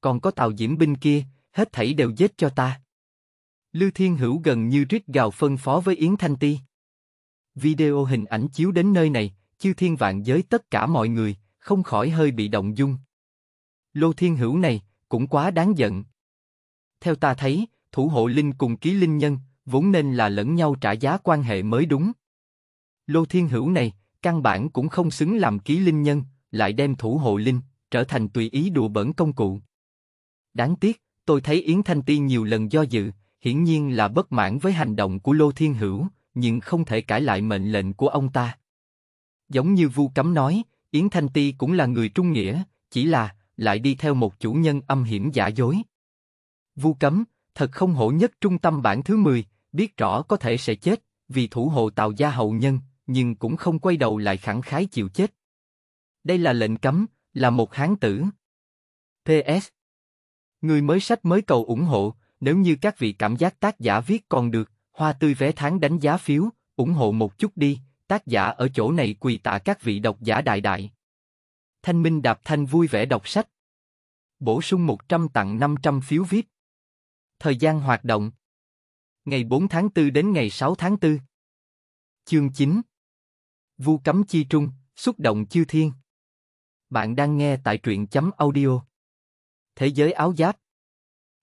Còn có tàu diễm binh kia, hết thảy đều giết cho ta. Lưu Thiên Hữu gần như rít gào phân phó với Yến Thanh Ti. Video hình ảnh chiếu đến nơi này, chư thiên vạn giới tất cả mọi người, không khỏi hơi bị động dung. Lô Thiên Hữu này, cũng quá đáng giận. Theo ta thấy, thủ hộ linh cùng ký linh nhân, vốn nên là lẫn nhau trả giá quan hệ mới đúng. Lô Thiên Hữu này, căn bản cũng không xứng làm ký linh nhân, lại đem thủ hộ linh, trở thành tùy ý đùa bẩn công cụ. Đáng tiếc, tôi thấy Yến Thanh Ti nhiều lần do dự, hiển nhiên là bất mãn với hành động của Lô Thiên Hữu, nhưng không thể cãi lại mệnh lệnh của ông ta. Giống như Vu Cấm nói, Yến Thanh Ti cũng là người trung nghĩa, chỉ là lại đi theo một chủ nhân âm hiểm giả dối. Vu Cấm, thật không hổ nhất trung tâm bản thứ 10, biết rõ có thể sẽ chết, vì thủ hộ tàu gia hậu nhân, nhưng cũng không quay đầu lại khẳng khái chịu chết. Đây là lệnh cấm, là một hán tử. PS Người mới sách mới cầu ủng hộ, nếu như các vị cảm giác tác giả viết còn được, hoa tươi vé tháng đánh giá phiếu, ủng hộ một chút đi, tác giả ở chỗ này quỳ tạ các vị độc giả đại đại. Thanh Minh Đạp Thanh vui vẻ đọc sách. Bổ sung 100 tặng 500 phiếu VIP. Thời gian hoạt động ngày 4 tháng 4 đến ngày 6 tháng 4. Chương 9 Vu cấm chi trung, xúc động chiêu thiên. Bạn đang nghe tại truyện chấm audio. Thế giới áo giáp.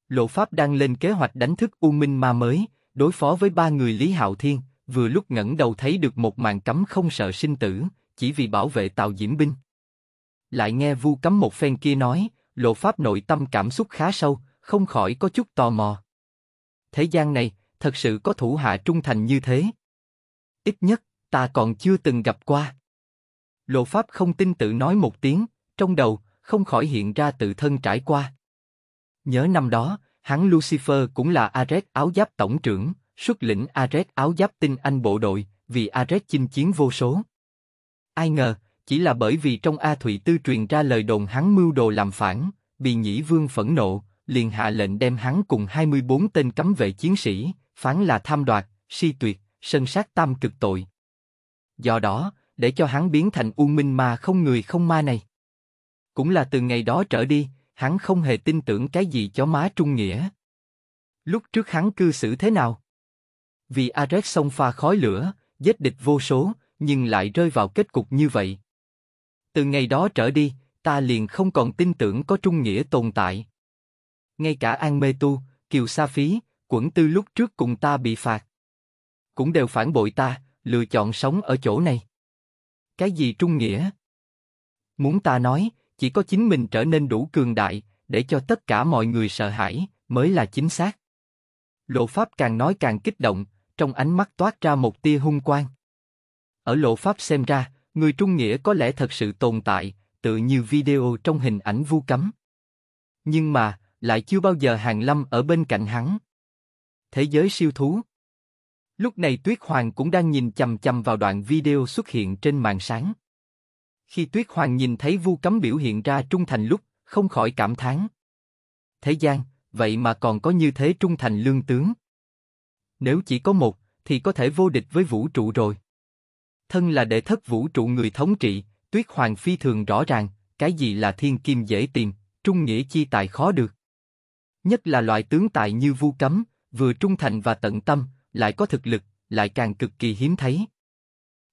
Lộ Pháp đang lên kế hoạch đánh thức U Minh Ma mới, đối phó với ba người Lý Hạo Thiên, vừa lúc ngẩng đầu thấy được một màn cấm không sợ sinh tử, chỉ vì bảo vệ tàu Diễm Binh. Lại nghe Vu cấm một phen kia nói, Lộ Pháp nội tâm cảm xúc khá sâu, không khỏi có chút tò mò. Thế gian này, thật sự có thủ hạ trung thành như thế. Ít nhất, ta còn chưa từng gặp qua. Lộ Pháp không tin tự nói một tiếng, trong đầu, không khỏi hiện ra tự thân trải qua. Nhớ năm đó, hắn Lucifer cũng là Ares áo giáp tổng trưởng, xuất lĩnh Ares áo giáp tinh anh bộ đội, vì Ares chinh chiến vô số. Ai ngờ, chỉ là bởi vì trong A Thụy Tư truyền ra lời đồn hắn mưu đồ làm phản, bị Nhĩ Vương phẫn nộ, liền hạ lệnh đem hắn cùng 24 tên cấm vệ chiến sĩ, phán là tham đoạt, si tuyệt, sân sát tam cực tội. Do đó, để cho hắn biến thành u minh mà không người không ma này. Cũng là từ ngày đó trở đi, hắn không hề tin tưởng cái gì cho má trung nghĩa. Lúc trước hắn cư xử thế nào? Vì Ares xông pha khói lửa, giết địch vô số, nhưng lại rơi vào kết cục như vậy. Từ ngày đó trở đi, ta liền không còn tin tưởng có trung nghĩa tồn tại. Ngay cả An Mê Tu, Kiều Sa Phí, quẩn tư lúc trước cùng ta bị phạt. Cũng đều phản bội ta, lựa chọn sống ở chỗ này. Cái gì trung nghĩa? Muốn ta nói, chỉ có chính mình trở nên đủ cường đại, để cho tất cả mọi người sợ hãi, mới là chính xác. Lộ Pháp càng nói càng kích động, trong ánh mắt toát ra một tia hung quang. Ở Lộ Pháp xem ra, người trung nghĩa có lẽ thật sự tồn tại, tự như video trong hình ảnh vu cấm. Nhưng mà, lại chưa bao giờ Hàng Lâm ở bên cạnh hắn thế giới siêu thú. Lúc này Tuyết Hoàng cũng đang nhìn chầm chầm vào đoạn video xuất hiện trên màn sáng. Khi Tuyết Hoàng nhìn thấy Vu Cấm biểu hiện ra trung thành lúc, không khỏi cảm thán. Thế gian, vậy mà còn có như thế trung thành lương tướng. Nếu chỉ có một, thì có thể vô địch với vũ trụ rồi. Thân là đệ thất vũ trụ người thống trị, Tuyết Hoàng phi thường rõ ràng, cái gì là thiên kim dễ tìm, trung nghĩa chi tài khó được. Nhất là loại tướng tài như vu cấm, vừa trung thành và tận tâm, lại có thực lực, lại càng cực kỳ hiếm thấy.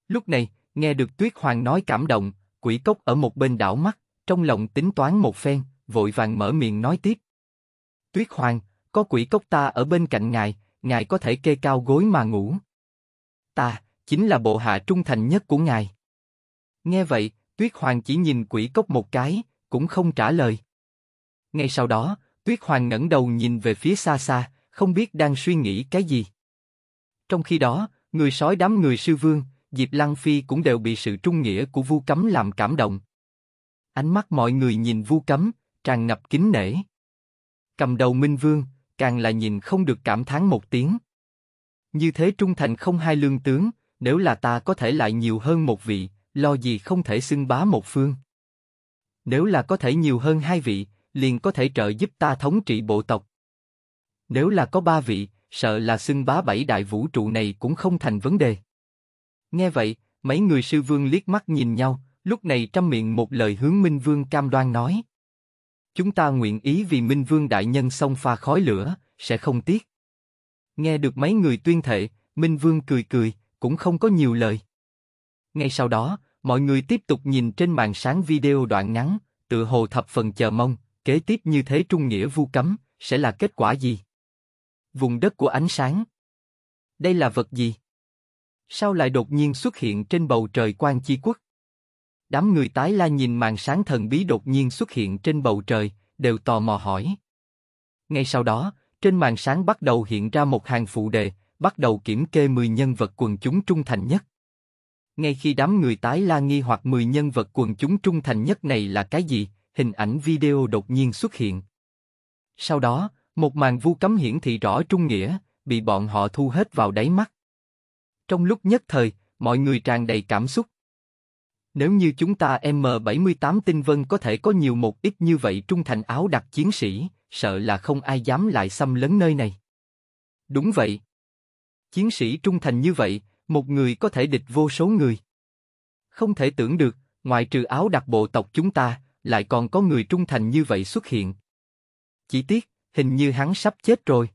Lúc này, nghe được Tuyết Hoàng nói cảm động, quỷ cốc ở một bên đảo mắt, trong lòng tính toán một phen, vội vàng mở miệng nói tiếp. Tuyết Hoàng, có quỷ cốc ta ở bên cạnh ngài, ngài có thể kê cao gối mà ngủ. Ta, chính là bộ hạ trung thành nhất của ngài. Nghe vậy, Tuyết Hoàng chỉ nhìn quỷ cốc một cái, cũng không trả lời. Ngay sau đó, Tuyết Hoàng ngẩng đầu nhìn về phía xa xa, không biết đang suy nghĩ cái gì. Trong khi đó, người sói đám người sư vương, Diệp Lăng Phi cũng đều bị sự trung nghĩa của Vu Cấm làm cảm động. Ánh mắt mọi người nhìn Vu Cấm, tràn ngập kính nể. Cầm đầu Minh Vương, càng là nhìn không được cảm thán một tiếng. Như thế trung thành không hai lương tướng, nếu là ta có thể lại nhiều hơn một vị, lo gì không thể xưng bá một phương. Nếu là có thể nhiều hơn hai vị, liền có thể trợ giúp ta thống trị bộ tộc, nếu là có ba vị, sợ là xưng bá bảy đại vũ trụ này cũng không thành vấn đề. Nghe vậy, mấy người sư vương liếc mắt nhìn nhau, lúc này trăm miệng một lời hướng Minh Vương cam đoan nói. Chúng ta nguyện ý vì Minh Vương đại nhân xông pha khói lửa, sẽ không tiếc. Nghe được mấy người tuyên thệ, Minh Vương cười cười, cũng không có nhiều lời. Ngay sau đó, mọi người tiếp tục nhìn trên màn sáng video đoạn ngắn, tự hồ thập phần chờ mong, kế tiếp như thế trung nghĩa vu cấm, sẽ là kết quả gì? Vùng đất của ánh sáng. Đây là vật gì? Sao lại đột nhiên xuất hiện trên bầu trời quan chi quốc? Đám người tái la nhìn màn sáng thần bí đột nhiên xuất hiện trên bầu trời, đều tò mò hỏi. Ngay sau đó, trên màn sáng bắt đầu hiện ra một hàng phụ đề, bắt đầu kiểm kê 10 nhân vật quần chúng trung thành nhất. Ngay khi đám người tái la nghi hoặc 10 nhân vật quần chúng trung thành nhất này là cái gì, hình ảnh video đột nhiên xuất hiện. Sau đó, một màn vu cấm hiển thị rõ trung nghĩa, bị bọn họ thu hết vào đáy mắt. Trong lúc nhất thời, mọi người tràn đầy cảm xúc. Nếu như chúng ta M78 tinh vân có thể có nhiều một ít như vậy trung thành áo đặc chiến sĩ, sợ là không ai dám lại xâm lấn nơi này. Đúng vậy. Chiến sĩ trung thành như vậy, một người có thể địch vô số người. Không thể tưởng được, ngoài trừ áo đặc bộ tộc chúng ta, lại còn có người trung thành như vậy xuất hiện. Chỉ tiếc, hình như hắn sắp chết rồi.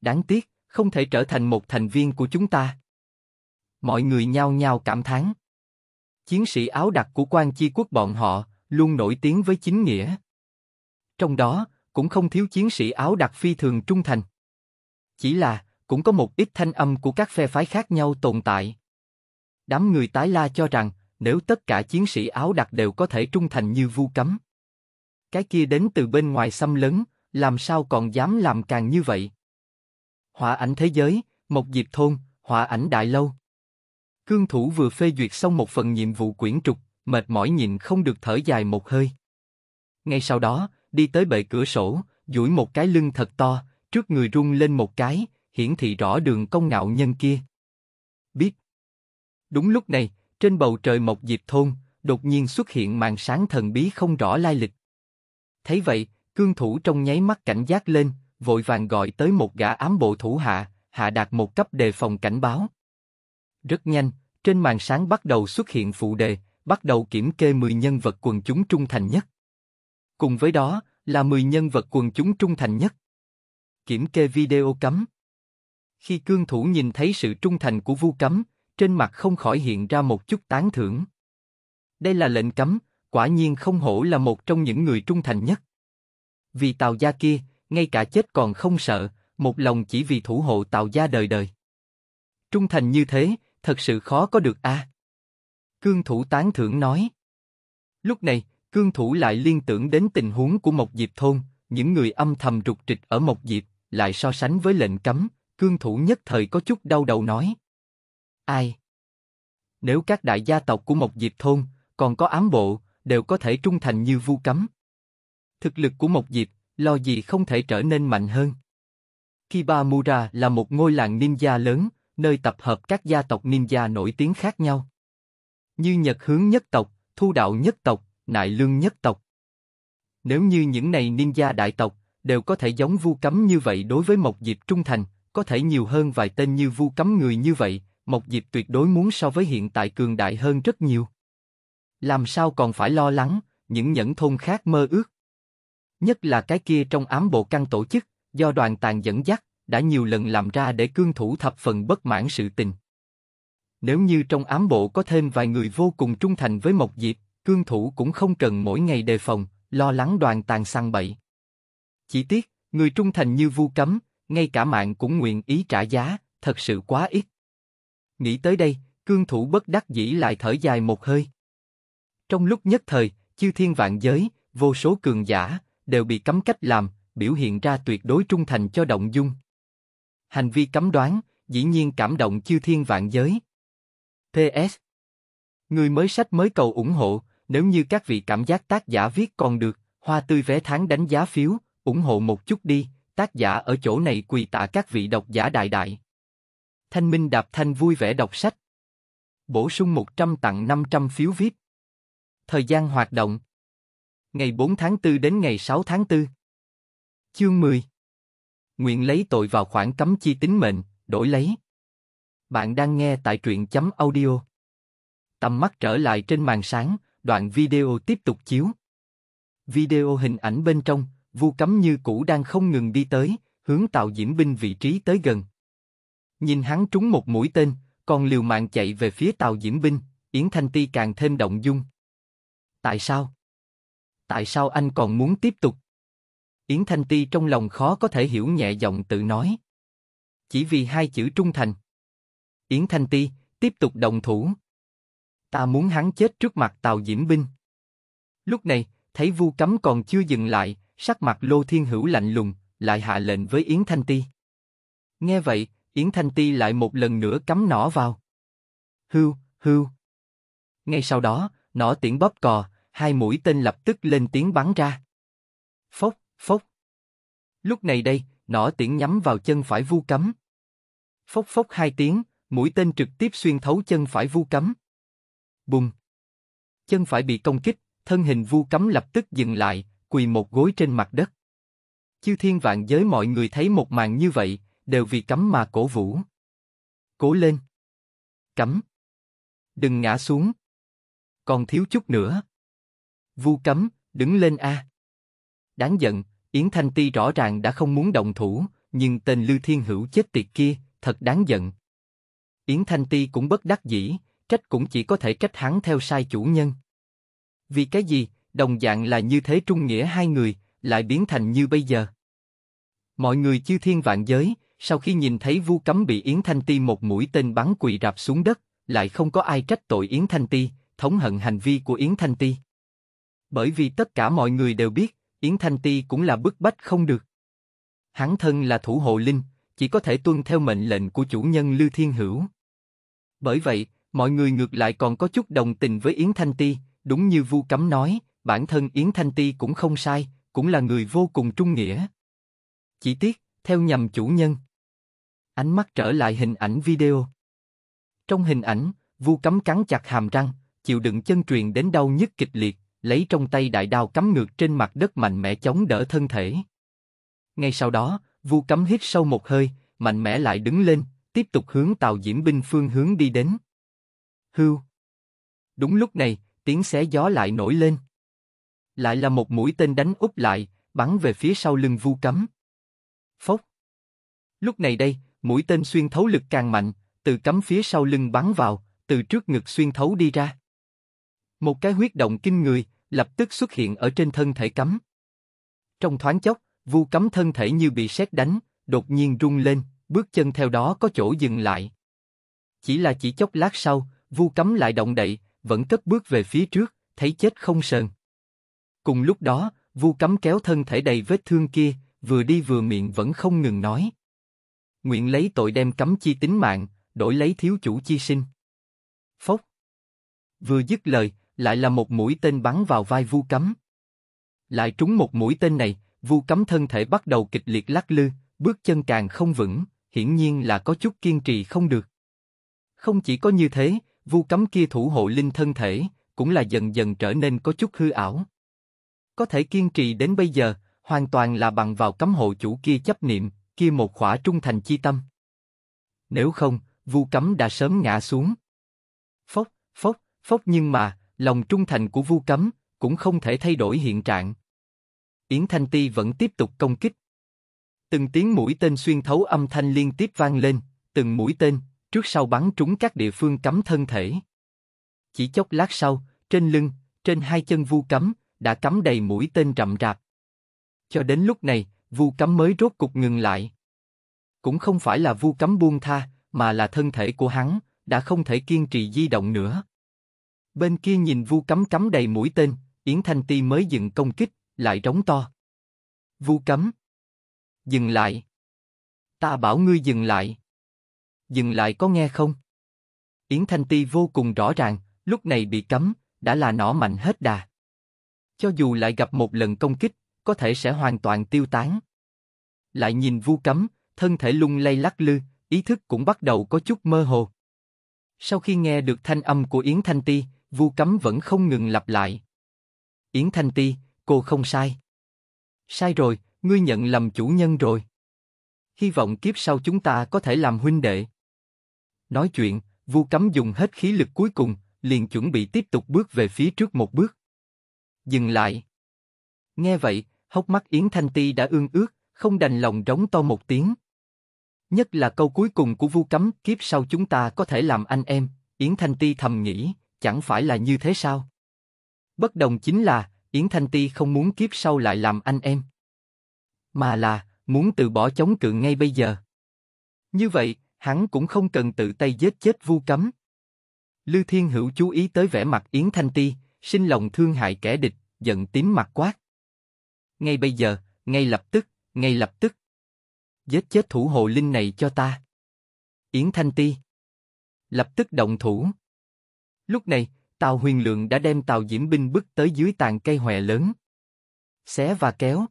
Đáng tiếc, không thể trở thành một thành viên của chúng ta. Mọi người nhao nhao cảm thán. Chiến sĩ áo đặc của quan chi quốc bọn họ luôn nổi tiếng với chính nghĩa. Trong đó, cũng không thiếu chiến sĩ áo đặc phi thường trung thành. Chỉ là, cũng có một ít thanh âm của các phe phái khác nhau tồn tại. Đám người tái la cho rằng, nếu tất cả chiến sĩ áo đặc đều có thể trung thành như vu cấm. Cái kia đến từ bên ngoài xâm lấn, làm sao còn dám làm càng như vậy? Hỏa ảnh thế giới, một diệp thôn, hỏa ảnh đại lâu. Cương thủ vừa phê duyệt xong một phần nhiệm vụ quyển trục, mệt mỏi nhìn không được thở dài một hơi. Ngay sau đó, đi tới bệ cửa sổ, duỗi một cái lưng thật to, trước người rung lên một cái, hiển thị rõ đường công ngạo nhân kia. Biết. Đúng lúc này, trên bầu trời một diệp thôn, đột nhiên xuất hiện màn sáng thần bí không rõ lai lịch. Thấy vậy, Cương thủ trong nháy mắt cảnh giác lên, vội vàng gọi tới một gã ám bộ thủ hạ, hạ đạt một cấp đề phòng cảnh báo. Rất nhanh, trên màn sáng bắt đầu xuất hiện phụ đề, bắt đầu kiểm kê 10 nhân vật quần chúng trung thành nhất. Cùng với đó, là 10 nhân vật quần chúng trung thành nhất. Kiểm kê video cấm. Khi cương thủ nhìn thấy sự trung thành của vu cấm, trên mặt không khỏi hiện ra một chút tán thưởng. Đây là lệnh cấm, quả nhiên không hổ là một trong những người trung thành nhất. Vì Tào gia kia, ngay cả chết còn không sợ, một lòng chỉ vì thủ hộ Tào gia đời đời. Trung thành như thế, thật sự khó có được a. À? Cương thủ tán thưởng nói. Lúc này, cương thủ lại liên tưởng đến tình huống của một Diệp thôn, những người âm thầm rục trịch ở một Diệp, lại so sánh với lệnh cấm, cương thủ nhất thời có chút đau đầu nói. Ai? Nếu các đại gia tộc của một Diệp thôn, còn có ám bộ, đều có thể trung thành như vu cấm, thực lực của Mộc Diệp, lo gì không thể trở nên mạnh hơn. Kibamura là một ngôi làng ninja lớn, nơi tập hợp các gia tộc ninja nổi tiếng khác nhau. Như Nhật Hướng nhất tộc, Thu Đạo nhất tộc, Nại Lương nhất tộc. Nếu như những này ninja đại tộc, đều có thể giống vu cấm như vậy đối với Mộc Diệp trung thành, có thể nhiều hơn vài tên như vu cấm người như vậy, Mộc Diệp tuyệt đối muốn so với hiện tại cường đại hơn rất nhiều. Làm sao còn phải lo lắng, những nhẫn thôn khác mơ ước. Nhất là cái kia trong ám bộ căn tổ chức, do đoàn tàn dẫn dắt, đã nhiều lần làm ra để cương thủ thập phần bất mãn sự tình. Nếu như trong ám bộ có thêm vài người vô cùng trung thành với Mộc Diệp, cương thủ cũng không cần mỗi ngày đề phòng, lo lắng đoàn tàn săn bậy. Chỉ tiếc, người trung thành như vu cấm, ngay cả mạng cũng nguyện ý trả giá, thật sự quá ít. Nghĩ tới đây, cương thủ bất đắc dĩ lại thở dài một hơi. Trong lúc nhất thời, chư thiên vạn giới, vô số cường giả, đều bị cấm cách làm, biểu hiện ra tuyệt đối trung thành cho động dung. Hành vi cấm đoán, dĩ nhiên cảm động chư thiên vạn giới. PS Người mới sách mới cầu ủng hộ, nếu như các vị cảm giác tác giả viết còn được, hoa tươi vé tháng đánh giá phiếu, ủng hộ một chút đi, tác giả ở chỗ này quỳ tạ các vị độc giả đại đại. Thanh Minh Đạp Thanh vui vẻ đọc sách. Bổ sung 100 tặng 500 phiếu viết Thời gian hoạt động ngày 4 tháng 4 đến ngày 6 tháng 4. Chương 10 Nguyện lấy tội vào khoản cấm chi tính mệnh, đổi lấy. Bạn đang nghe tại truyện chấm audio. Tầm mắt trở lại trên màn sáng, đoạn video tiếp tục chiếu. Video hình ảnh bên trong, vu cấm như cũ đang không ngừng đi tới, hướng tàu diễm binh vị trí tới gần. Nhìn hắn trúng một mũi tên, còn liều mạng chạy về phía tàu diễm binh, Yến Thanh Ti càng thêm động dung. Tại sao? tại sao anh còn muốn tiếp tục? Yến Thanh Ti trong lòng khó có thể hiểu nhẹ giọng tự nói. Chỉ vì hai chữ trung thành. Yến Thanh Ti, tiếp tục đồng thủ. Ta muốn hắn chết trước mặt Tào Diễm Binh. Lúc này, thấy vu cấm còn chưa dừng lại, sắc mặt Lô Thiên Hữu lạnh lùng, lại hạ lệnh với Yến Thanh Ti. Nghe vậy, Yến Thanh Ti lại một lần nữa cắm nỏ vào. Hưu, hưu. Ngay sau đó, nỏ tiễn bóp cò, hai mũi tên lập tức lên tiếng bắn ra. Phốc, phốc. Lúc này đây, nỏ tiễn nhắm vào chân phải vu cấm. Phốc phốc hai tiếng, mũi tên trực tiếp xuyên thấu chân phải vu cấm. Bùng. Chân phải bị công kích, thân hình vu cấm lập tức dừng lại, quỳ một gối trên mặt đất. Chư thiên vạn giới mọi người thấy một màn như vậy, đều vì cấm mà cổ vũ. Cố lên. Cấm. Đừng ngã xuống. Còn thiếu chút nữa. Vu cấm, đứng lên a. Đáng giận, Yến Thanh Ti rõ ràng đã không muốn động thủ, nhưng tên Lưu Thiên Hữu chết tiệt kia, thật đáng giận. Yến Thanh Ti cũng bất đắc dĩ, trách cũng chỉ có thể trách hắn theo sai chủ nhân. Vì cái gì, đồng dạng là như thế trung nghĩa hai người, lại biến thành như bây giờ. Mọi người chư thiên vạn giới, sau khi nhìn thấy Vu Cấm bị Yến Thanh Ti một mũi tên bắn quỳ rạp xuống đất, lại không có ai trách tội Yến Thanh Ti, thống hận hành vi của Yến Thanh Ti. Bởi vì tất cả mọi người đều biết, Yến Thanh Ti cũng là bức bách không được. Hắn thân là thủ hộ linh, chỉ có thể tuân theo mệnh lệnh của chủ nhân Lưu Thiên Hữu. Bởi vậy, mọi người ngược lại còn có chút đồng tình với Yến Thanh Ti, đúng như Vu Cấm nói, bản thân Yến Thanh Ti cũng không sai, cũng là người vô cùng trung nghĩa. Chỉ tiếc, theo nhầm chủ nhân. Ánh mắt trở lại hình ảnh video. Trong hình ảnh, Vu Cấm cắn chặt hàm răng, chịu đựng chân truyền đến đau nhức kịch liệt, lấy trong tay đại đao cắm ngược trên mặt đất mạnh mẽ chống đỡ thân thể. Ngay sau đó, Vu Cấm hít sâu một hơi, mạnh mẽ lại đứng lên, tiếp tục hướng Tào Diễm binh phương hướng đi đến. Hưu. Đúng lúc này, tiếng xé gió lại nổi lên. Lại là một mũi tên đánh úp lại, bắn về phía sau lưng Vu Cấm. Phốc. Lúc này đây, mũi tên xuyên thấu lực càng mạnh, từ cấm phía sau lưng bắn vào, từ trước ngực xuyên thấu đi ra. Một cái huyết động kinh người, lập tức xuất hiện ở trên thân thể cấm. Trong thoáng chốc, vu cấm thân thể như bị sét đánh, đột nhiên rung lên, bước chân theo đó có chỗ dừng lại. Chỉ là chỉ chốc lát sau, vu cấm lại động đậy, vẫn cất bước về phía trước, thấy chết không sờn. Cùng lúc đó, vu cấm kéo thân thể đầy vết thương kia, vừa đi vừa miệng vẫn không ngừng nói. Nguyện lấy tội đem cấm chi tính mạng, đổi lấy thiếu chủ chi sinh. Phốc. Vừa dứt lời, lại là một mũi tên bắn vào vai Vu Cấm. Lại trúng một mũi tên này, Vu Cấm thân thể bắt đầu kịch liệt lắc lư, bước chân càng không vững, hiển nhiên là có chút kiên trì không được. Không chỉ có như thế, Vu Cấm kia thủ hộ linh thân thể, cũng là dần dần trở nên có chút hư ảo. Có thể kiên trì đến bây giờ, hoàn toàn là bằng vào cấm hộ chủ kia chấp niệm, kia một khỏa trung thành chi tâm. Nếu không, Vu Cấm đã sớm ngã xuống. Phốc, phốc, phốc nhưng mà, lòng trung thành của Vu Cấm cũng không thể thay đổi hiện trạng. Yến Thanh Ti vẫn tiếp tục công kích. Từng tiếng mũi tên xuyên thấu âm thanh liên tiếp vang lên, từng mũi tên trước sau bắn trúng các địa phương cấm thân thể. Chỉ chốc lát sau, trên lưng, trên hai chân Vu Cấm đã cắm đầy mũi tên rậm rạp. Cho đến lúc này, Vu Cấm mới rốt cục ngừng lại. Cũng không phải là Vu Cấm buông tha, mà là thân thể của hắn đã không thể kiên trì di động nữa. Bên kia nhìn Vu Cấm cắm đầy mũi tên, Yến Thanh Ti mới dừng công kích, lại rống to. Vu Cấm. Dừng lại. Ta bảo ngươi dừng lại. Dừng lại có nghe không? Yến Thanh Ti vô cùng rõ ràng, lúc này bị cấm, đã là nỏ mạnh hết đà. Cho dù lại gặp một lần công kích, có thể sẽ hoàn toàn tiêu tán. Lại nhìn vu cấm, thân thể lung lay lắc lư, ý thức cũng bắt đầu có chút mơ hồ. Sau khi nghe được thanh âm của Yến Thanh Ti, Vu Cấm vẫn không ngừng lặp lại. Yến Thanh Ti, cô không sai. Sai rồi, ngươi nhận lầm chủ nhân rồi. Hy vọng kiếp sau chúng ta có thể làm huynh đệ. Nói chuyện, Vu Cấm dùng hết khí lực cuối cùng, liền chuẩn bị tiếp tục bước về phía trước một bước. Dừng lại. Nghe vậy, hốc mắt Yến Thanh Ti đã ương ước, không đành lòng rống to một tiếng. Nhất là câu cuối cùng của Vu Cấm, kiếp sau chúng ta có thể làm anh em, Yến Thanh Ti thầm nghĩ, chẳng phải là như thế sao? Bất đồng chính là, Yến Thanh Ti không muốn kiếp sau lại làm anh em. Mà là, muốn từ bỏ chống cự ngay bây giờ. Như vậy, hắn cũng không cần tự tay giết chết vu cấm. Lư Thiên Hữu chú ý tới vẻ mặt Yến Thanh Ti, sinh lòng thương hại kẻ địch, giận tím mặt quát. Ngay bây giờ, ngay lập tức, ngay lập tức. Giết chết thủ hộ linh này cho ta. Yến Thanh Ti. Lập tức động thủ. Lúc này, Tào Huyền Lượng đã đem Tào Diễm Binh bước tới dưới tàn cây hòe lớn. Xé và kéo.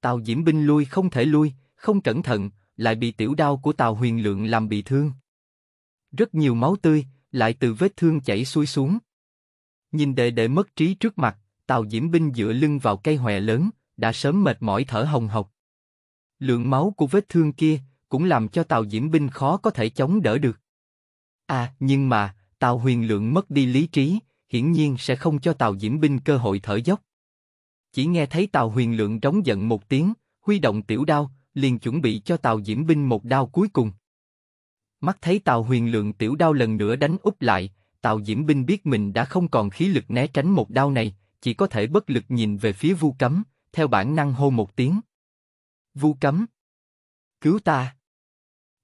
Tào Diễm Binh lui không thể lui, không cẩn thận, lại bị tiểu đao của Tào Huyền Lượng làm bị thương. Rất nhiều máu tươi, lại từ vết thương chảy xuôi xuống. Nhìn đệ đệ mất trí trước mặt, Tào Diễm Binh dựa lưng vào cây hòe lớn, đã sớm mệt mỏi thở hồng hộc. Lượng máu của vết thương kia cũng làm cho Tào Diễm Binh khó có thể chống đỡ được. À, nhưng mà, Tào Huyền Lượng mất đi lý trí, hiển nhiên sẽ không cho Tào Diễm Binh cơ hội thở dốc. Chỉ nghe thấy Tào Huyền Lượng trống giận một tiếng, huy động tiểu đao, liền chuẩn bị cho Tào Diễm Binh một đao cuối cùng. Mắt thấy Tào Huyền Lượng tiểu đao lần nữa đánh úp lại, Tào Diễm Binh biết mình đã không còn khí lực né tránh một đao này, chỉ có thể bất lực nhìn về phía Vu Cấm, theo bản năng hô một tiếng. Vu Cấm, cứu ta!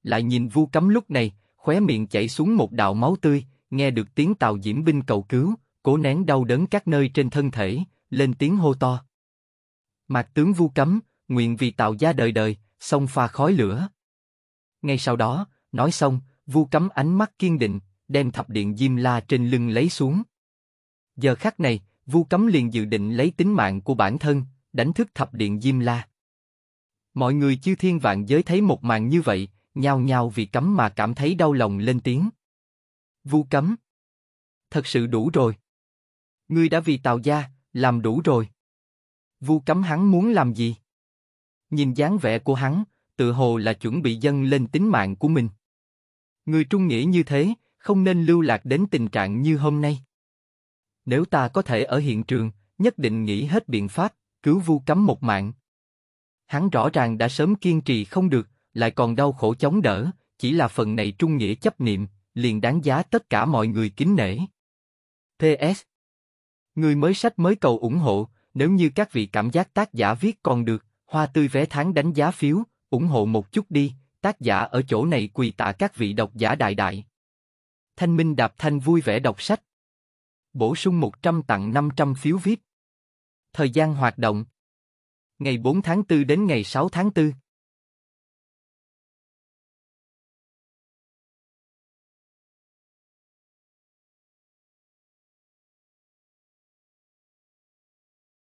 Lại nhìn Vu Cấm lúc này, khóe miệng chảy xuống một đạo máu tươi, nghe được tiếng tàu diễm binh cầu cứu, cố nén đau đớn các nơi trên thân thể, lên tiếng hô to. Mạc tướng vu cấm, nguyện vì tàu gia đời đời, sông pha khói lửa. Ngay sau đó, nói xong, vu cấm ánh mắt kiên định, đem thập điện diêm la trên lưng lấy xuống. Giờ khắc này, vu cấm liền dự định lấy tính mạng của bản thân, đánh thức thập điện diêm la. Mọi người chư thiên vạn giới thấy một màn như vậy, nhao nhao vì cấm mà cảm thấy đau lòng lên tiếng. Vu cấm. Thật sự đủ rồi. Ngươi đã vì Tào gia, làm đủ rồi. Vu cấm hắn muốn làm gì? Nhìn dáng vẻ của hắn, tự hồ là chuẩn bị dâng lên tính mạng của mình. Người trung nghĩa như thế, không nên lưu lạc đến tình trạng như hôm nay. Nếu ta có thể ở hiện trường, nhất định nghĩ hết biện pháp, cứu vu cấm một mạng. Hắn rõ ràng đã sớm kiên trì không được, lại còn đau khổ chống đỡ, chỉ là phần này trung nghĩa chấp niệm, liền đáng giá tất cả mọi người kính nể. PS Người mới sách mới cầu ủng hộ, nếu như các vị cảm giác tác giả viết còn được, hoa tươi vé tháng đánh giá phiếu, ủng hộ một chút đi, tác giả ở chỗ này quỳ tạ các vị độc giả đại đại. Thanh Minh Đạp Thanh vui vẻ đọc sách. Bổ sung 100 tặng 500 phiếu viết Thời gian hoạt động Ngày 4 tháng 4 đến ngày 6 tháng 4